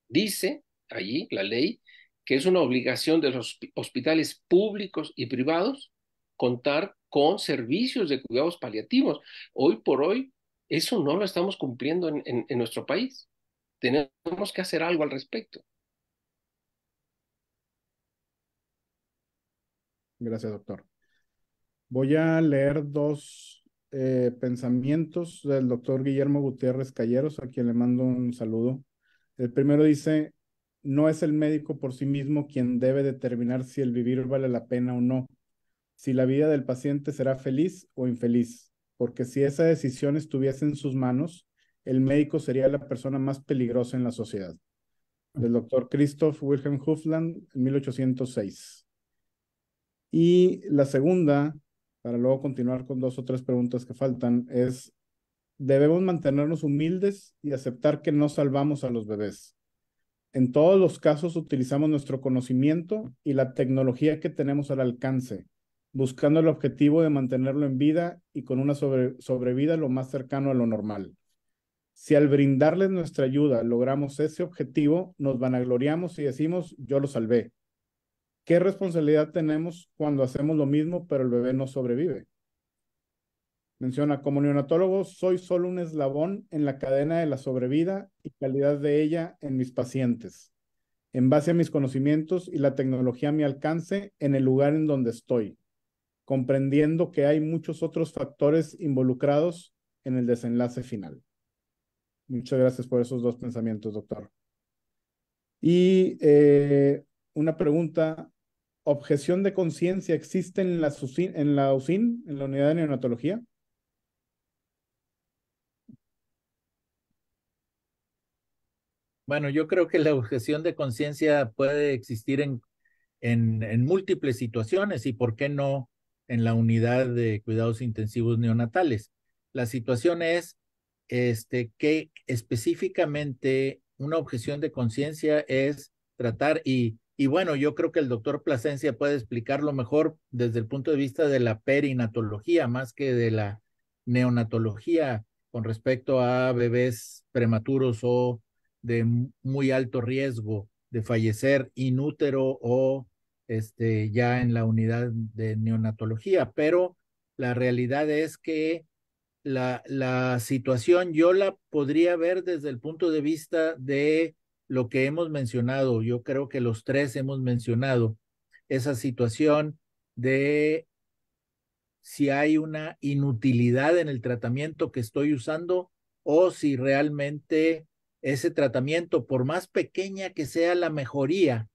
dice allí la ley que es una obligación de los hospitales públicos y privados contar con servicios de cuidados paliativos. Hoy por hoy, eso no lo estamos cumpliendo en, nuestro país. Tenemos que hacer algo al respecto. Gracias, doctor. Voy a leer dos eh, pensamientos del doctor Guillermo Gutiérrez Calleros, a quien le mando un saludo. El primero dice, no es el médico por sí mismo quien debe determinar si el vivir vale la pena o no, si la vida del paciente será feliz o infeliz, porque si esa decisión estuviese en sus manos, el médico sería la persona más peligrosa en la sociedad. Del doctor Christoph Wilhelm Hofland, en 1806. Y la segunda, para luego continuar con dos o tres preguntas que faltan, es, debemos mantenernos humildes y aceptar que no salvamos a los bebés. En todos los casos utilizamos nuestro conocimiento y la tecnología que tenemos al alcance, buscando el objetivo de mantenerlo en vida y con una sobrevida lo más cercano a lo normal. Si al brindarles nuestra ayuda logramos ese objetivo, nos vanagloriamos y decimos, yo lo salvé. ¿Qué responsabilidad tenemos cuando hacemos lo mismo pero el bebé no sobrevive? Menciona, como neonatólogo, soy solo un eslabón en la cadena de la sobrevida y calidad de ella en mis pacientes, en base a mis conocimientos y la tecnología a mi alcance en el lugar en donde estoy, comprendiendo que hay muchos otros factores involucrados en el desenlace final. Muchas gracias por esos dos pensamientos, doctor. Y eh, una pregunta objeción de conciencia existe en la, SUSIN, en la en la unidad de neonatología? Bueno, yo creo que la objeción de conciencia puede existir en, en, en, múltiples situaciones y, ¿por qué no, en la unidad de cuidados intensivos neonatales? La situación es este, que específicamente una objeción de conciencia es tratar y y bueno, yo creo que el doctor Plasencia puede explicarlo mejor desde el punto de vista de la perinatología más que de la neonatología con respecto a bebés prematuros o de muy alto riesgo de fallecer inútero o este, ya en la unidad de neonatología, pero la realidad es que la, la situación yo la podría ver desde el punto de vista de lo que hemos mencionado, yo creo que los tres hemos mencionado esa situación de si hay una inutilidad en el tratamiento que estoy usando o si realmente ese tratamiento, por más pequeña que sea la mejoría,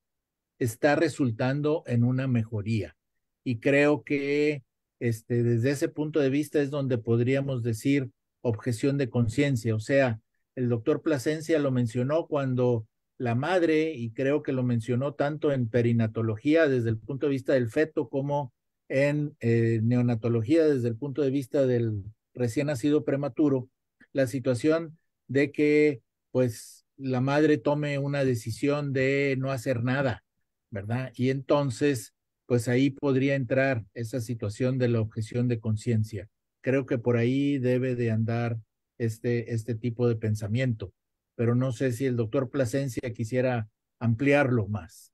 está resultando en una mejoría. Y creo que este, desde ese punto de vista es donde podríamos decir objeción de conciencia, o sea, el doctor Plasencia lo mencionó cuando la madre, y creo que lo mencionó tanto en perinatología desde el punto de vista del feto como en eh, neonatología desde el punto de vista del recién nacido prematuro, la situación de que pues la madre tome una decisión de no hacer nada, ¿verdad? Y entonces pues ahí podría entrar esa situación de la objeción de conciencia. Creo que por ahí debe de andar este, este tipo de pensamiento. Pero no sé si el doctor Plasencia quisiera ampliarlo más.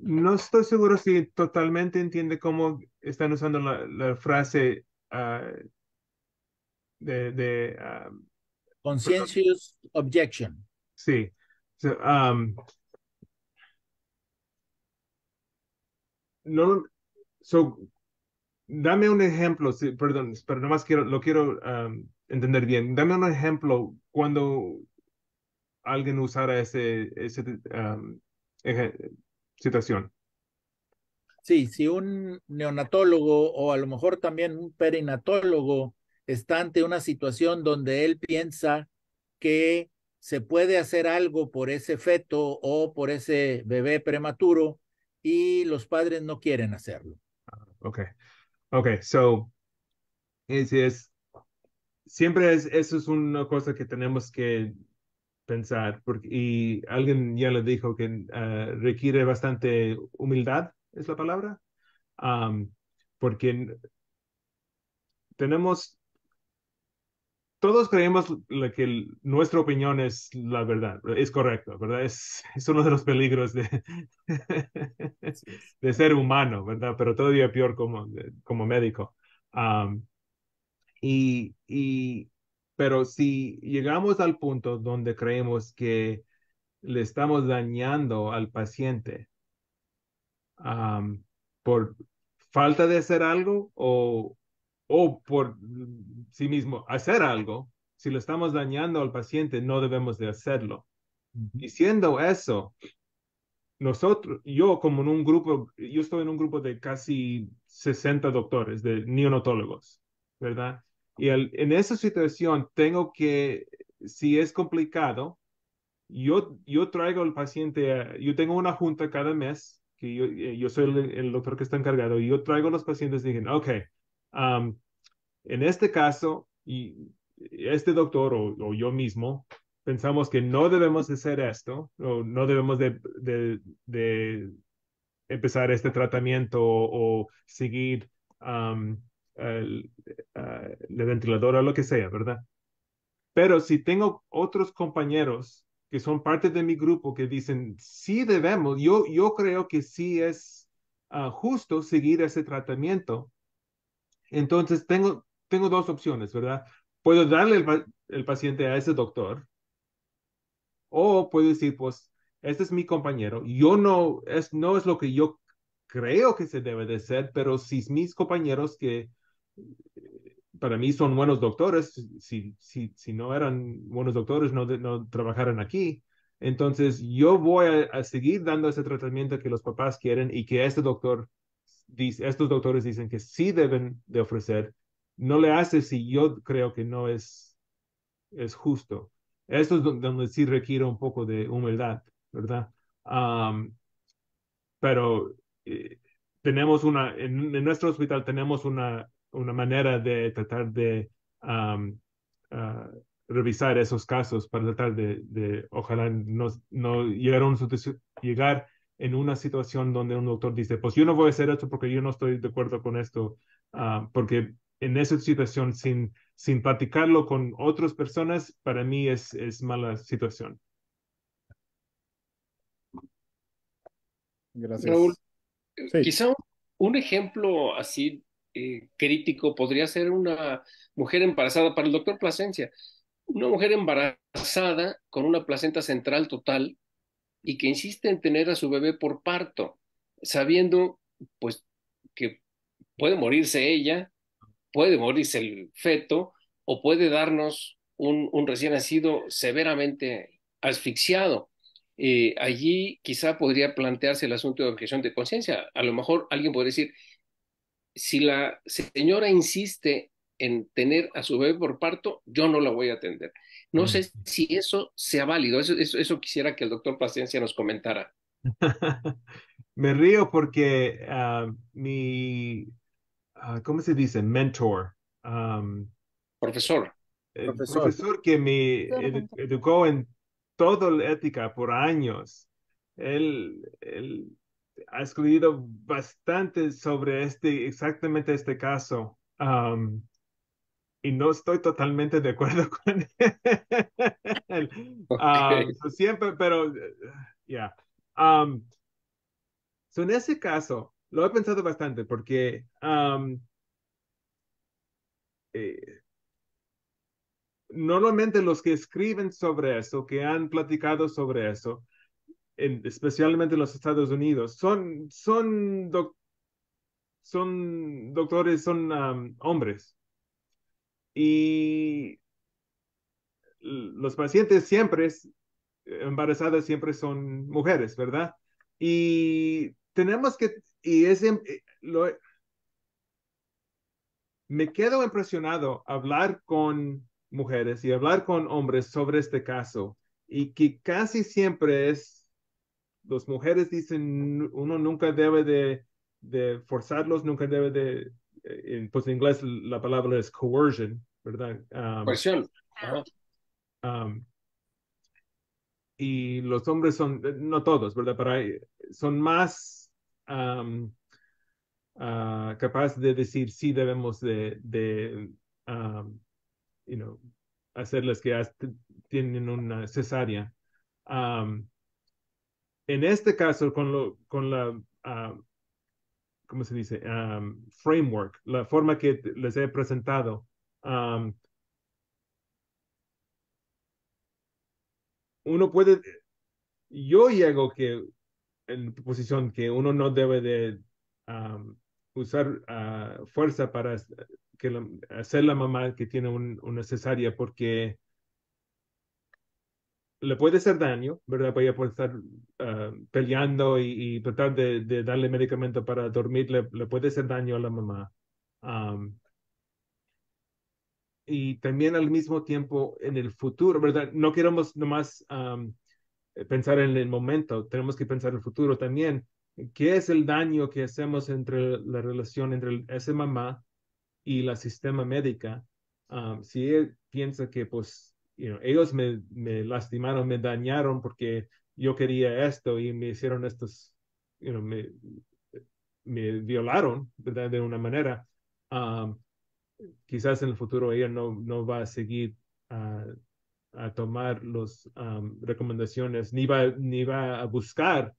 no estoy seguro si totalmente entiende cómo están usando la, frase ah, de... de ah, Conscientious objection. Sí. So, no, so, dame un ejemplo, perdón, pero nomás quiero, lo quiero entender bien. Dame un ejemplo cuando alguien usara esa ese situación. Sí, si un neonatólogo o a lo mejor también un perinatólogo está ante una situación donde él piensa que se puede hacer algo por ese feto o por ese bebé prematuro y los padres no quieren hacerlo. Ah, ok. Ok, so, es, es, siempre es, eso es una cosa que tenemos que pensar, porque, y alguien ya lo dijo que ah, requiere bastante humildad, es la palabra, porque tenemos todos creemos que nuestra opinión es la verdad, es correcto, ¿verdad? Es, uno de los peligros de, ser humano, ¿verdad? Pero todavía peor como, como médico. y, pero si llegamos al punto donde creemos que le estamos dañando al paciente por falta de hacer algo o, o por mm, sí mismo hacer algo, si lo estamos dañando al paciente, no debemos de hacerlo. Diciendo eso, nosotros, yo como en un grupo, yo estoy en un grupo de casi 60 doctores, de neonatólogos, ¿verdad? Y en esa situación tengo que, si es complicado, yo, yo traigo al paciente, yo tengo una junta cada mes, que yo, eh, soy el, doctor que está encargado, y yo traigo a los pacientes y dicen, ok, en este caso, y este doctor o, yo mismo pensamos que no debemos hacer esto, o no debemos de, empezar este tratamiento o, seguir eh, la ventiladora o lo que sea, ¿verdad? Pero si tengo otros compañeros que son parte de mi grupo que dicen, sí debemos, yo, yo creo que sí es ah, justo seguir ese tratamiento, entonces, tengo, tengo dos opciones, ¿verdad? Puedo darle el, paciente a ese doctor o puedo decir, pues, este es mi compañero, yo no, es, no es lo que yo creo que se debe de ser, pero si mis compañeros que para mí son buenos doctores, si, si, si no eran buenos doctores, no, no trabajaran aquí. Entonces, yo voy a, seguir dando ese tratamiento que los papás quieren y que este doctor estos doctores dicen que sí deben de ofrecer, no le hace si yo creo que no es, es justo. Esto es donde sí requiere un poco de humildad, ¿verdad? pero eh, tenemos una, en, nuestro hospital tenemos una, una manera de tratar de ah, revisar esos casos para tratar de, de ojalá no, no llegar a, llegar en una situación donde un doctor dice, pues yo no voy a hacer esto porque yo no estoy de acuerdo con esto, ah, porque en esa situación sin, sin platicarlo con otras personas, para mí es, es mala situación. Gracias. Raúl, quizá un ejemplo así eh, crítico podría ser una mujer embarazada para el doctor Plasencia. Una mujer embarazada con una placenta central total y que insiste en tener a su bebé por parto, sabiendo pues que puede morirse ella, puede morirse el feto o puede darnos un, recién nacido severamente asfixiado. Eh, allí quizá podría plantearse el asunto de objeción de conciencia. A lo mejor alguien podría decir, si la señora insiste en tener a su bebé por parto, yo no la voy a atender. No mm. sé si eso sea válido. Eso, eso, quisiera que el doctor Paciencia nos comentara. Me río porque ah, mi, ah, ¿cómo se dice? Mentor. Eh, profesor. profesor. que me educó en toda la ética por años. Él, ha escrito bastante sobre este, exactamente este caso y no estoy totalmente de acuerdo con él. Ah, siempre, pero, eh, ya. en ese caso, lo he pensado bastante porque eh, normalmente los que escriben sobre eso, que han platicado sobre eso, especialmente en los Estados Unidos, son, son, son doctores, son hombres y los pacientes siempre, eh, embarazadas siempre son mujeres, ¿verdad? Y tenemos que, y ese, em, eh, me quedo impresionado hablar con mujeres y hablar con hombres sobre este caso y que casi siempre es, las mujeres dicen, uno nunca debe de forzarlos, nunca debe de pues en inglés la palabra es coercion, ¿verdad? Um, um, y los hombres son, eh, no todos, ¿verdad? son más um, uh, capaces de decir sí debemos de, de you know, hacerles que tienen una cesárea. en este caso, con, lo, con la uh, ¿cómo se dice? framework, la forma que les he presentado. uno puede, yo llego que en posición que uno no debe de usar ah, fuerza para eh, hacer la mamá que tiene un, una cesárea porque le puede hacer daño, ¿verdad? puede estar eh, peleando y, tratar de, darle medicamento para dormir, le, puede hacer daño a la mamá. y también al mismo tiempo en el futuro, ¿verdad? No queremos nomás pensar en el momento, tenemos que pensar en el futuro también. ¿Qué es el daño que hacemos entre la relación entre esa mamá y la sistema médica? si él piensa que pues ellos me, me, lastimaron, me dañaron porque yo quería esto y me hicieron estos, you know, me, me violaron, De una manera. quizás en el futuro ella no, no va a seguir a, tomar las recomendaciones ni va, ni va a buscar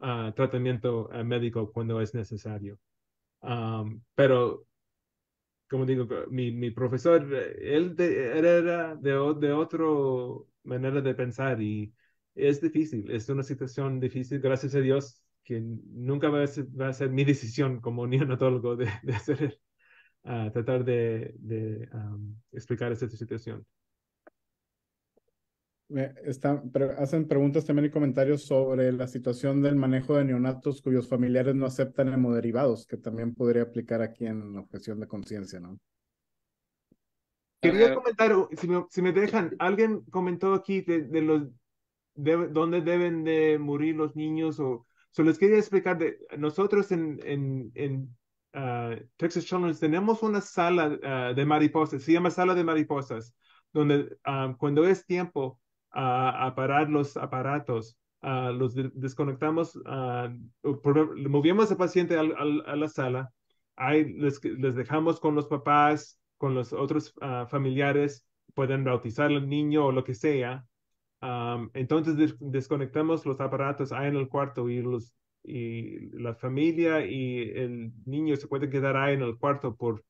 ah, tratamiento ah, médico cuando es necesario. pero como digo, mi, profesor, él era de, de otra manera de pensar y es difícil, es una situación difícil, gracias a Dios, que nunca va a ser, mi decisión como neonatólogo de, de hacer, ah, tratar de, explicar esta situación. Están, hacen preguntas también y comentarios sobre la situación del manejo de neonatos cuyos familiares no aceptan hemoderivados, que también podría aplicar aquí en la objeción de conciencia, ¿no? Quería comentar, si me, si me, dejan, alguien comentó aquí de, de los dónde deben de morir los niños o les quería explicar de nosotros en, en, en ah, Texas Children's tenemos una sala ah, de mariposas, se llama sala de mariposas, donde ah, cuando es tiempo a, parar los aparatos, los desconectamos, movimos al paciente a la sala, ahí les, dejamos con los papás, con los otros ah, familiares, pueden bautizar al niño o lo que sea. entonces desconectamos los aparatos ahí en el cuarto y, los, y la familia y el niño se pueden quedar ahí en el cuarto por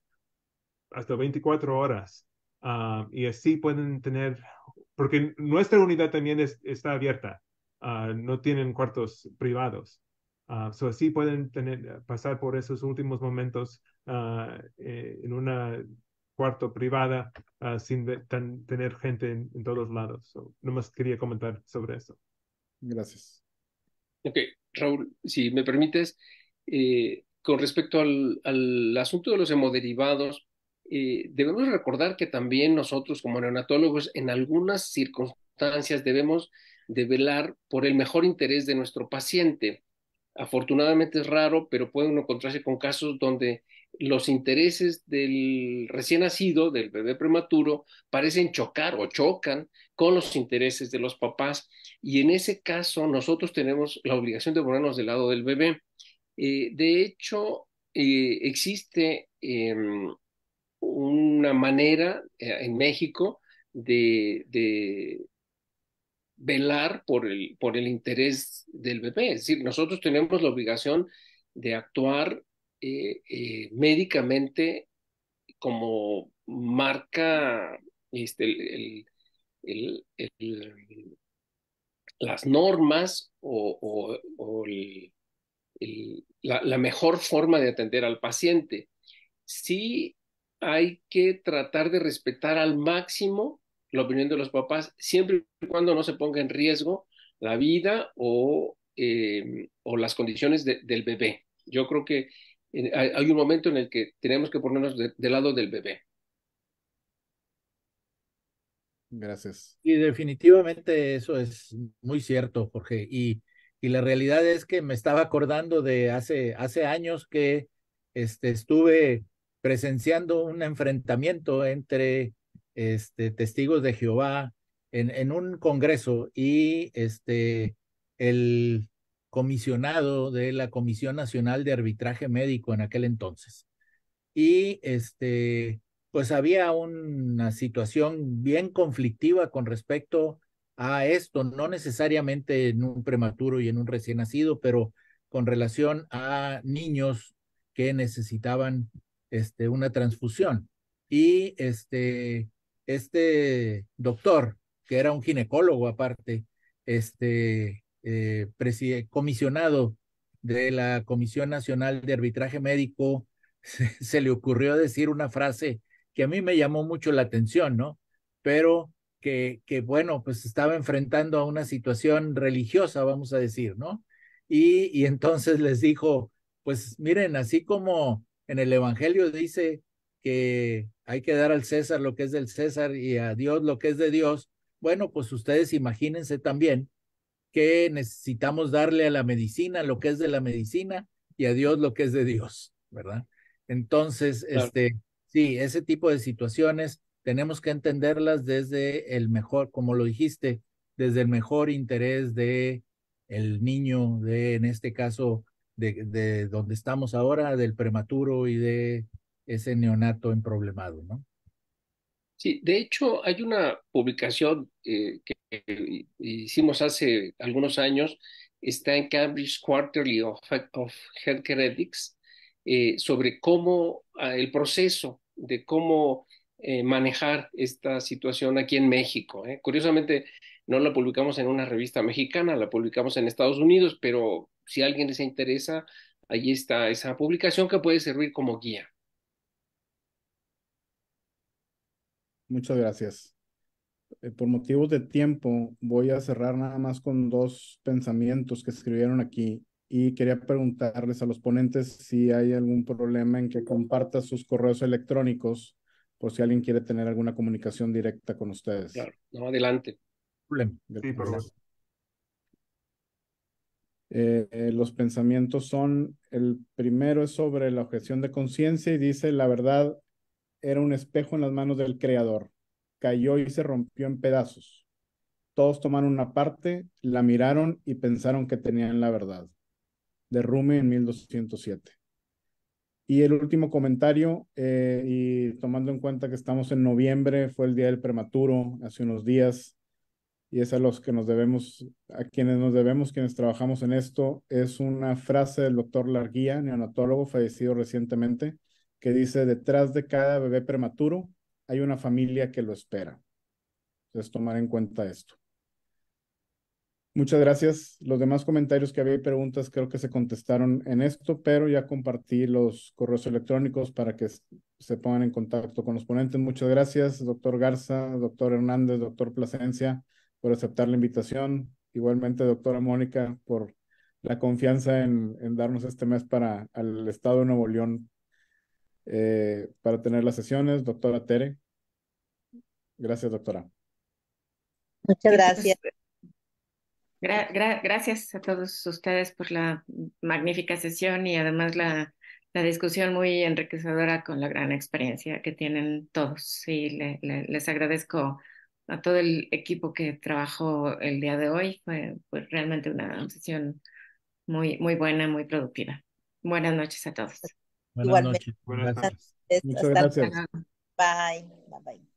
hasta 24 horas. Ah, y así pueden tener porque nuestra unidad también está abierta, ah, no tienen cuartos privados. así ah, pueden pasar por esos últimos momentos ah, eh, en una cuarto privada sin tener gente en, todos lados. So, nomás quería comentar sobre eso. Gracias. Ok, Raúl, si me permites, eh, con respecto al asunto de los hemoderivados, eh, debemos recordar que también nosotros como neonatólogos en algunas circunstancias debemos de velar por el mejor interés de nuestro paciente. Afortunadamente es raro, pero puede uno encontrarse con casos donde los intereses del recién nacido, del bebé prematuro, parecen chocar o chocan con los intereses de los papás. Y en ese caso nosotros tenemos la obligación de ponernos del lado del bebé. Eh, de hecho, eh, existe em, una manera eh, en México de, velar por el, por el interés del bebé. Es decir, nosotros tenemos la obligación de actuar eh, eh, médicamente como marca este, el, las normas o, la, la, mejor forma de atender al paciente. Si hay que tratar de respetar al máximo la opinión de los papás, siempre y cuando no se ponga en riesgo la vida o, eh, o las condiciones del bebé. Yo creo que eh, hay un momento en el que tenemos que ponernos del lado del bebé. Gracias. Y definitivamente eso es muy cierto, Jorge. Y, y la realidad es que me estaba acordando de hace, hace años que este, estuve presenciando un enfrentamiento entre este, testigos de Jehová en, un congreso y este, el comisionado de la Comisión Nacional de Arbitraje Médico en aquel entonces. Y este, pues había una situación bien conflictiva con respecto a esto, no necesariamente en un prematuro y en un recién nacido, pero con relación a niños que necesitaban este, una transfusión. Y este, este doctor, que era un ginecólogo aparte, este, eh, comisionado de la Comisión Nacional de Arbitraje Médico, se, le ocurrió decir una frase que a mí me llamó mucho la atención, ¿no? Pero que, que bueno, pues estaba enfrentando a una situación religiosa, vamos a decir, ¿no? y entonces les dijo, pues miren, así como en el Evangelio dice que hay que dar al César lo que es del César y a Dios lo que es de Dios, bueno, pues ustedes imagínense también que necesitamos darle a la medicina lo que es de la medicina y a Dios lo que es de Dios, ¿verdad? Entonces, este, sí, ese tipo de situaciones tenemos que entenderlas desde el mejor, como lo dijiste, desde el mejor interés de el niño, de en este caso de, donde estamos ahora, del prematuro y de ese neonato emproblemado, ¿no? Sí, de hecho hay una publicación eh, que eh, hicimos hace algunos años, está en Cambridge Quarterly of, Health Healthcare Ethics, eh, sobre cómo ah, el proceso de cómo manejar esta situación aquí en México. Curiosamente, no la publicamos en una revista mexicana, la publicamos en Estados Unidos, pero si alguien les interesa, ahí está esa publicación que puede servir como guía. Muchas gracias. Eh, por motivos de tiempo, voy a cerrar nada más con dos pensamientos que escribieron aquí y quería preguntarles a los ponentes si hay algún problema en que comparta sus correos electrónicos por si alguien quiere tener alguna comunicación directa con ustedes. Claro, adelante. Sí, por eh, eh, los pensamientos son, el primero es sobre la objeción de conciencia y dice, la verdad era un espejo en las manos del Creador, cayó y se rompió en pedazos. Todos tomaron una parte, la miraron y pensaron que tenían la verdad. Derrume en 1207. Y el último comentario, eh, y tomando en cuenta que estamos en noviembre, fue el día del prematuro, hace unos días, y es a los que nos debemos, a quienes nos debemos, quienes trabajamos en esto, es una frase del doctor Larguía, neonatólogo fallecido recientemente, que dice, detrás de cada bebé prematuro hay una familia que lo espera. Entonces, tomar en cuenta esto. Muchas gracias. Los demás comentarios que había y preguntas creo que se contestaron en esto, pero ya compartí los correos electrónicos para que se pongan en contacto con los ponentes. Muchas gracias, doctor Garza, doctor Hernández, doctor Plasencia por aceptar la invitación. Igualmente, doctora Mónica, por la confianza en, darnos este mes para al Estado de Nuevo León eh, para tener las sesiones. Doctora Tere. Gracias, doctora. Muchas pues, gracias. gracias a todos ustedes por la magnífica sesión y además la, la discusión muy enriquecedora con la gran experiencia que tienen todos. Y les agradezco a todo el equipo que trabajó el día de hoy. Fue, realmente una sesión muy, muy buena, muy productiva. Buenas noches a todos. Buenas noches. Muchas gracias. Bye. bye.